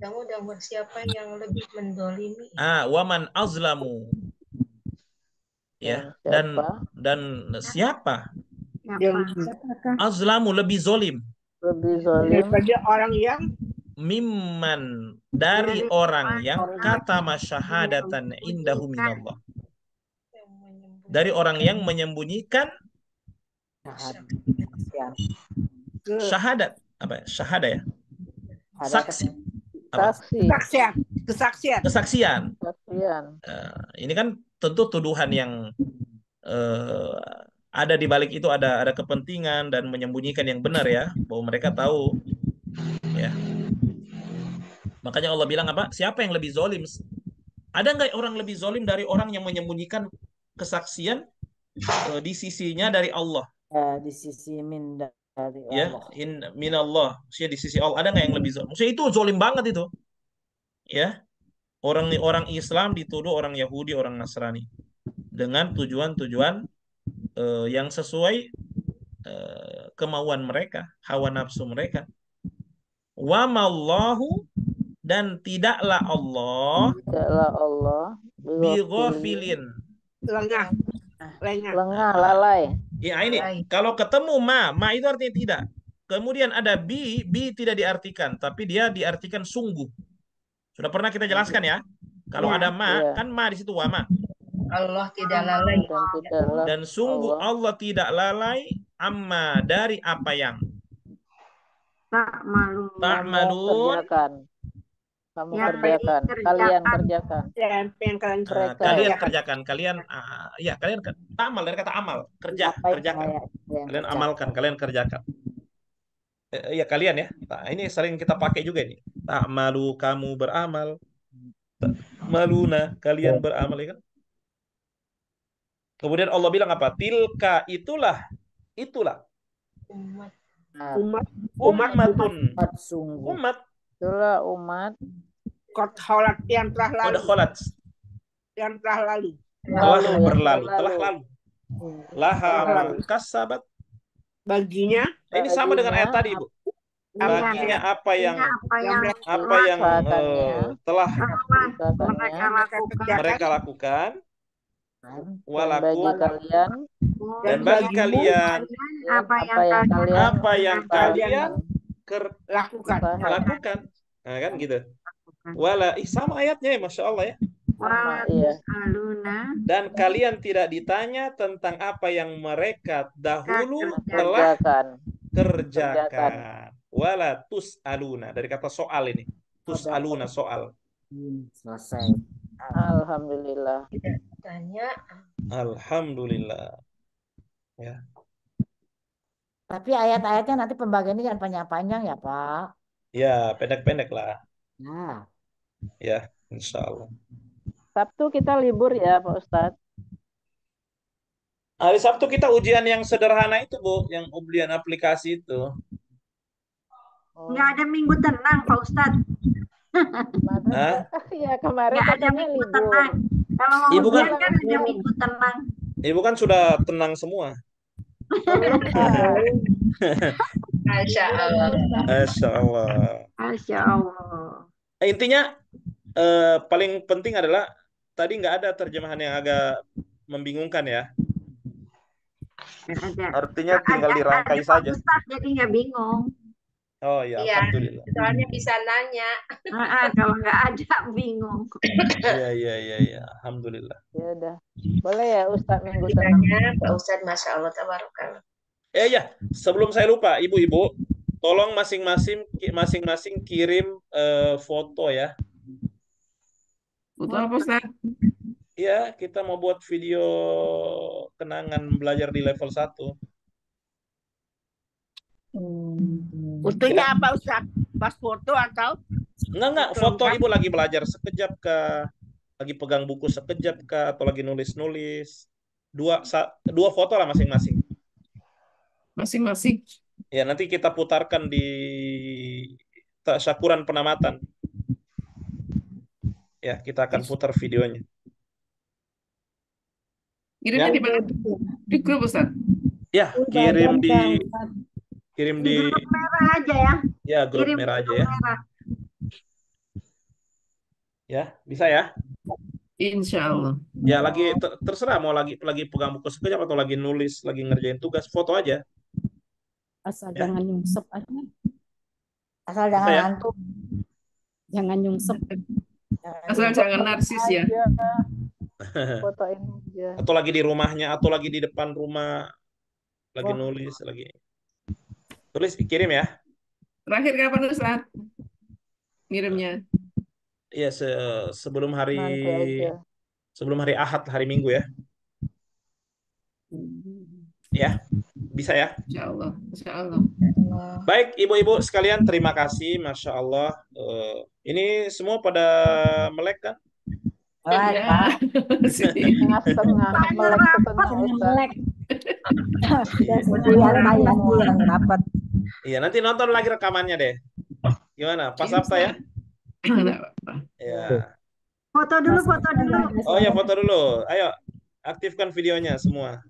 Kamu dan siapa yang lebih mendolimi? Ah, waman azlamu. Ya, dan dan siapa? Yang azlamu lebih zolim lebih zalim iya. daripada orang yang mimman dari iya. orang yang kata masyhadatan indahu minallah dari orang yang menyembunyikan syahadat apa ya? syahada ya saksi apa? kesaksian kesaksian kesaksian, kesaksian. Uh, ini kan tentu tuduhan yang uh, ada di balik itu ada ada kepentingan dan menyembunyikan yang benar ya bahwa mereka tahu ya makanya Allah bilang apa siapa yang lebih zolim ada nggak orang lebih zolim dari orang yang menyembunyikan kesaksian uh, di sisinya dari Allah ya, di sisi min dari ya, Allah. ya in min Allah maksudnya di sisi Allah ada nggak yang lebih zolim maksudnya itu zolim banget itu ya orang orang Islam dituduh orang Yahudi orang Nasrani dengan tujuan-tujuan uh, yang sesuai uh, kemauan mereka, hawa nafsu mereka. Wa mallahu dan tidaklah Allah tidaklah Allah bighafilin lengah lengah lengah lalai. Ya ini kalau ketemu ma, ma itu artinya tidak. Kemudian ada bi, bi tidak diartikan, tapi dia diartikan sungguh. Sudah pernah kita jelaskan ya. Kalau ya, ada ma, ya. kan ma di situ wama. Allah tidak lalai dan, sungguh Allah. Allah tidak lalai amma dari apa yang tak malu tak malu kamu ya, kerjakan. kalian kerjakan yang, kalian, kerjakan. Uh, kalian kerjakan kalian uh, ya kalian ah, iya, amal dari kata amal kerja Sampai kerjakan kalian, kalian kerjakan. amalkan kalian kerjakan eh, ya kalian ya nah, ini sering kita pakai juga ini tak malu kamu beramal maluna kalian ya. beramal ya kan Kemudian Allah bilang apa? Tilka itulah itulah umat umat umat umat sungguh umat itulah umat Kod holat yang telah lalu Kod holat yang telah lalu telah lalu, berlalu telah lalu laha kasabat baginya nah, ini sama dengan ayat tadi ibu baginya apa yang apa yang, apa yang, eh, apa yang uh, telah mereka lakukan mereka lakukan Kan? Walaupun dan bagi kalian dan bagi kalian apa yang, apa yang kalian apa yang kalian lakukan lakukan nah, kan gitu wala ih sama ayatnya ya masya Allah ya iya. dan kalian tidak ditanya tentang apa yang mereka dahulu telah kerjakan. kerjakan. Wala tus aluna dari kata soal ini. Tus aluna soal. Hmm, selesai. Alhamdulillah. Iya tanya. Alhamdulillah. Ya. Tapi ayat-ayatnya nanti pembagian ini jangan panjang-panjang ya, Pak. Ya, pendek-pendek lah. Nah. Ya, ya insya Allah. Sabtu kita libur ya, Pak Ustadz. Hari Sabtu kita ujian yang sederhana itu, Bu. Yang ujian aplikasi itu. Nggak ada minggu tenang, Pak Ustadz. Hah? Iya, kemarin Nggak ada minggu libur. tenang. Kalau ibu kan, kan ada tenang. Ibu kan sudah tenang semua. Masya Allah. Masya Allah. Intinya eh, paling penting adalah tadi nggak ada terjemahan yang agak membingungkan ya. Artinya tinggal dirangkai saja. jadi nggak bingung. Oh iya, ya, alhamdulillah. Soalnya bisa nanya. Ah, ah, kalau nggak ada bingung. Iya iya iya ya, alhamdulillah. Ya udah, boleh ya Ustadz minggu tanya, Pak Ustadz, masya Allah tabarakallah. Eh ya, sebelum saya lupa, ibu-ibu, tolong masing-masing masing-masing kirim uh, foto ya. Foto apa Ustaz? Iya, kita mau buat video kenangan belajar di level 1. Hmm. Fotonya apa Ustaz? Pas foto atau? Enggak enggak, foto kan? Ibu lagi belajar sekejap ke lagi pegang buku sekejap ke atau lagi nulis-nulis. Dua dua foto lah masing-masing. Masing-masing. Ya, nanti kita putarkan di syakuran penamatan. Ya, kita akan putar videonya. Kirimnya di mana? Di grup Ustaz. Ya, kirim di kirim di, di grup merah aja ya. Ya, grup kirim merah aja grup ya. Merah. Ya, bisa ya? Insya Allah. Ya, lagi ter terserah mau lagi lagi pegang buku sekejap atau lagi nulis, lagi ngerjain tugas, foto aja. Asal ya. jangan nyungsep aja. Asal bisa jangan ya? ngantuk. Jangan nyungsep. Jangan Asal nyungsep jangan narsis aja. ya. Fotoin aja. Atau lagi di rumahnya atau lagi di depan rumah lagi oh. nulis lagi Tulis dikirim ya. Terakhir kapan Ustaz? Ngirimnya. Iya se sebelum hari sebelum hari Ahad hari Minggu ya. Ya, bisa ya? Insya Allah. Insya Allah. Baik, ibu-ibu sekalian, terima kasih, masya Allah. Uh, ini semua pada melek kan? Wah, ya. Iya. setengah setengah melek setengah melek. Kasihan iya, banyak yang rapat. Iya, nanti nonton lagi rekamannya deh. Gimana? Pas apa ya? Iya. Foto dulu, foto dulu. Oh ya, foto dulu. Ayo, aktifkan videonya semua.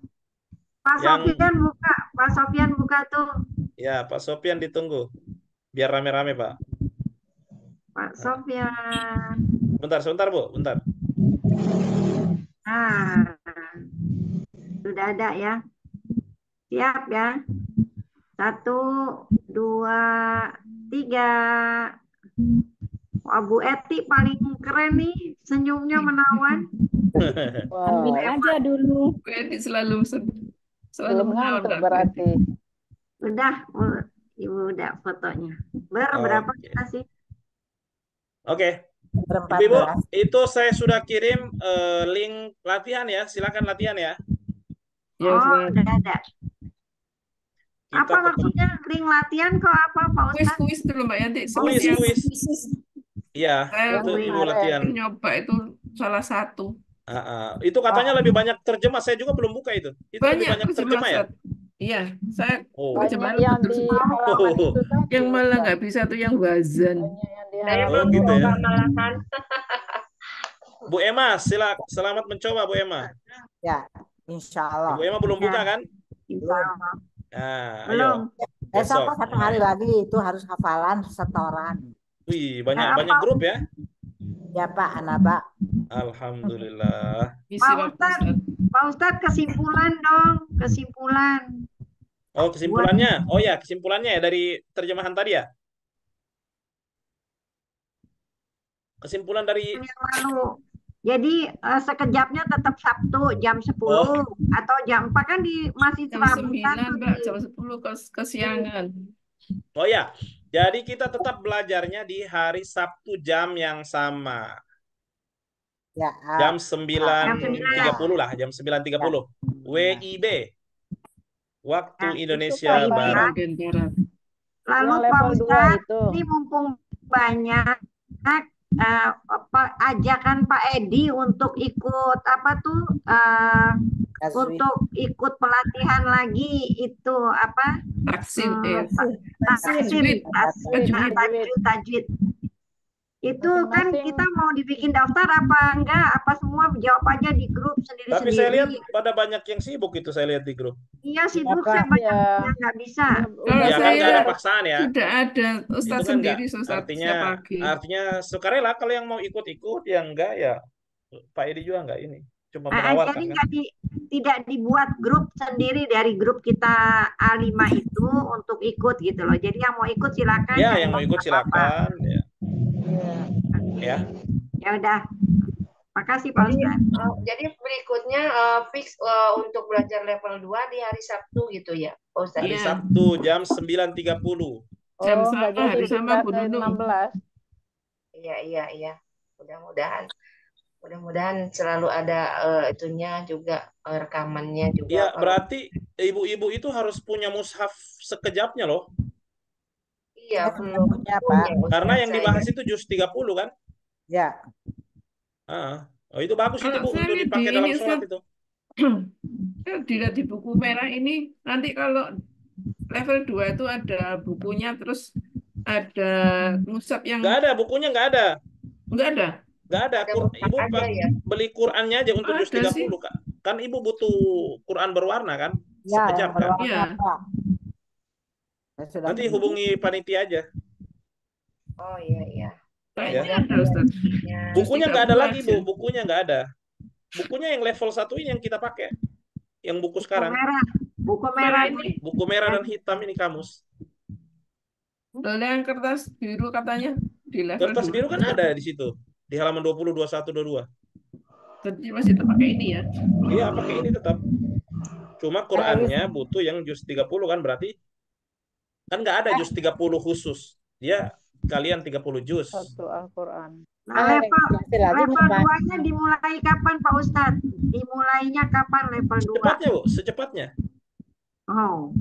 Pak yang... Sofian buka, Pak Sofian buka tuh. Iya, Pak Sofian ditunggu. Biar rame-rame, Pak. Pak Sofian. Bentar, sebentar, Bu. Bentar. Nah, sudah ada ya. Siap ya. Satu, dua, tiga. Wah, Bu Eti paling keren nih, senyumnya menawan. Wow. Ambil aja dulu. Bu Eti selalu selalu menawan. berarti. Udah, Ibu udah fotonya. Berapa okay. kita sih? Oke. Okay. Ibu, itu saya sudah kirim uh, link latihan ya. Silakan latihan ya. Oh, ya, udah ada apa maksudnya ring latihan kok apa Pak Ustaz? Kuis kuis dulu Mbak Yanti. Ya. Kuis kuis. Iya, eh, itu ilmu latihan. Nyoba itu salah satu. Uh, uh. Itu katanya oh. lebih banyak terjemah. Saya juga belum buka itu. Itu banyak, lebih banyak terjemah ya? Iya, saya oh. terjemah yang betul Oh. Itu yang malah nggak bisa tuh yang wazan. Saya oh, gitu ya. Bu Emma, sila selamat mencoba Bu Emma. Ya, insya Allah. Bu Emma belum ya. buka kan? Insya Allah. Nah, Belum. Ayo. Besok kok satu hari lagi itu harus hafalan setoran. Wih, banyak nah, banyak grup ya? Ya Pak, anak Pak. Alhamdulillah. Pak Ustad, Pak Ustadz kesimpulan dong, kesimpulan. Oh kesimpulannya, oh ya kesimpulannya ya dari terjemahan tadi ya. Kesimpulan dari jadi uh, sekejapnya tetap Sabtu jam 10 oh. atau jam 4 kan di masih jam 9, Mbak, jam 10 kes kesiangan. Oh ya. Jadi kita tetap belajarnya di hari Sabtu jam yang sama. Ya. Uh, jam 9.30 lah, jam 9.30. Ya. WIB. Waktu nah, Indonesia itu Barat. Lalu Pak Ustaz, ini mumpung banyak uh, ajakan Pak Edi untuk ikut apa tuh uh, untuk ikut pelatihan lagi itu apa? Vaksin, uh, vaksin, vaksin, tajwid, tajwid itu Masing -masing. kan kita mau dibikin daftar apa enggak apa semua jawab aja di grup sendiri sendiri tapi sendiri. saya lihat pada banyak yang sibuk itu saya lihat di grup iya, iya sibuk saya banyak ya. yang nggak bisa oh, ya saya kan nggak ada paksaan ya tidak ada ustaz kan sendiri ustadz artinya pagi. artinya sukarela kalau yang mau ikut-ikut yang enggak ya pak Edi juga enggak ini cuma nah, ah, menawarkan jadi kan? di, tidak dibuat grup sendiri dari grup kita A5 itu untuk ikut gitu loh jadi yang mau ikut silakan ya yang mau ikut silakan apa apa. ya ya. Ya udah. Makasih Pak Ustaz. jadi eh, berikutnya uh, fix uh, untuk belajar level 2 di hari Sabtu gitu ya, Pak Ustaz. Hari ya. Sabtu jam 9.30. Jam oh, sama hari sama Bu Nunung. Iya, iya, iya. Mudah-mudahan mudah-mudahan selalu ada uh, itunya juga uh, rekamannya juga. Iya, berarti ibu-ibu itu harus punya mushaf sekejapnya loh. Iya, iya belum punya, Pak. Ya, Karena yang dibahas itu juz 30 kan? Ya. Ah, oh itu bagus kalau itu Bu, itu dipakai di dalam sholat itu. Dilihat di buku merah ini nanti kalau level 2 itu ada bukunya terus ada musab yang Gak ada, bukunya nggak ada. nggak ada. nggak ada. Kur, ibu ada, ya? beli Qurannya aja untuk juz 30, sih. Kak. Kan Ibu butuh Quran berwarna kan? Ya, Sekejap kan? Iya. Ya, nanti hubungi panitia aja. Oh iya iya. Ya. ya. Bukunya nggak ada lagi bu, bukunya nggak ada. Bukunya yang level satu ini yang kita pakai, yang buku sekarang. Buku merah, buku merah ini. Buku merah dan hitam ini kamus. Ada yang kertas biru katanya di level Kertas biru kan ada di situ, di halaman 20, 21, 22. Jadi masih tetap pakai ini ya? Iya, pakai ini tetap. Cuma Qurannya butuh yang juz 30 kan berarti kan nggak ada juz 30 khusus. Dia kalian 30 juz. Satu Al-Qur'an. Nah, level, level 2 dimulai kapan Pak Ustaz? Dimulainya kapan level 2? Secepatnya, Bu, secepatnya. Oh.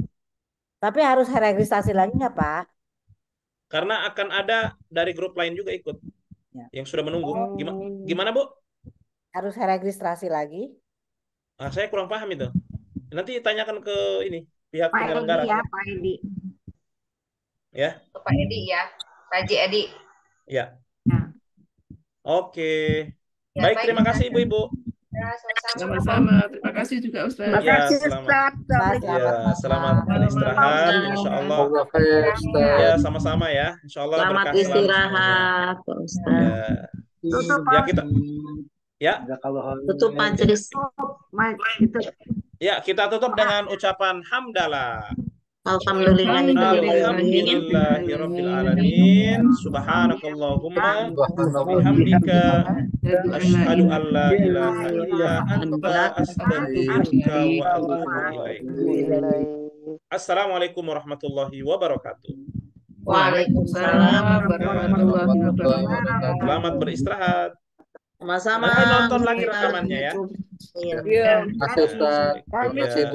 Tapi harus registrasi lagi nggak, Pak? Karena akan ada dari grup lain juga ikut. Ya. Yang sudah menunggu. Oh. Gimana, Bu? Harus registrasi lagi? Nah, saya kurang paham itu. Nanti tanyakan ke ini pihak Pak penyelenggara. Edi ya, Pak Edi. Ya. Pak Edi ya. Pak Haji Ya. Nah. Oke. Ya, baik, baik, terima kasih Ibu-ibu. Ya, sama Ya, Terima kasih juga Ustaz. Ya, terima kasih ya, selamat, Ustaz. Ya, selamat beristirahat insyaallah. Ya, sama-sama ya. Insyaallah Selamat istirahat Ustaz. Ya. Tutup ya kita Ya. ya tutup majelis. Gitu. Ya, kita tutup dengan ucapan hamdalah. Assalamualaikum warahmatullahi wabarakatuh Waalaikumsalam warahmatullahi wabarakatuh Selamat beristirahat sama-sama. nonton lagi rekamannya ya. Iya. iya. Terima kasih.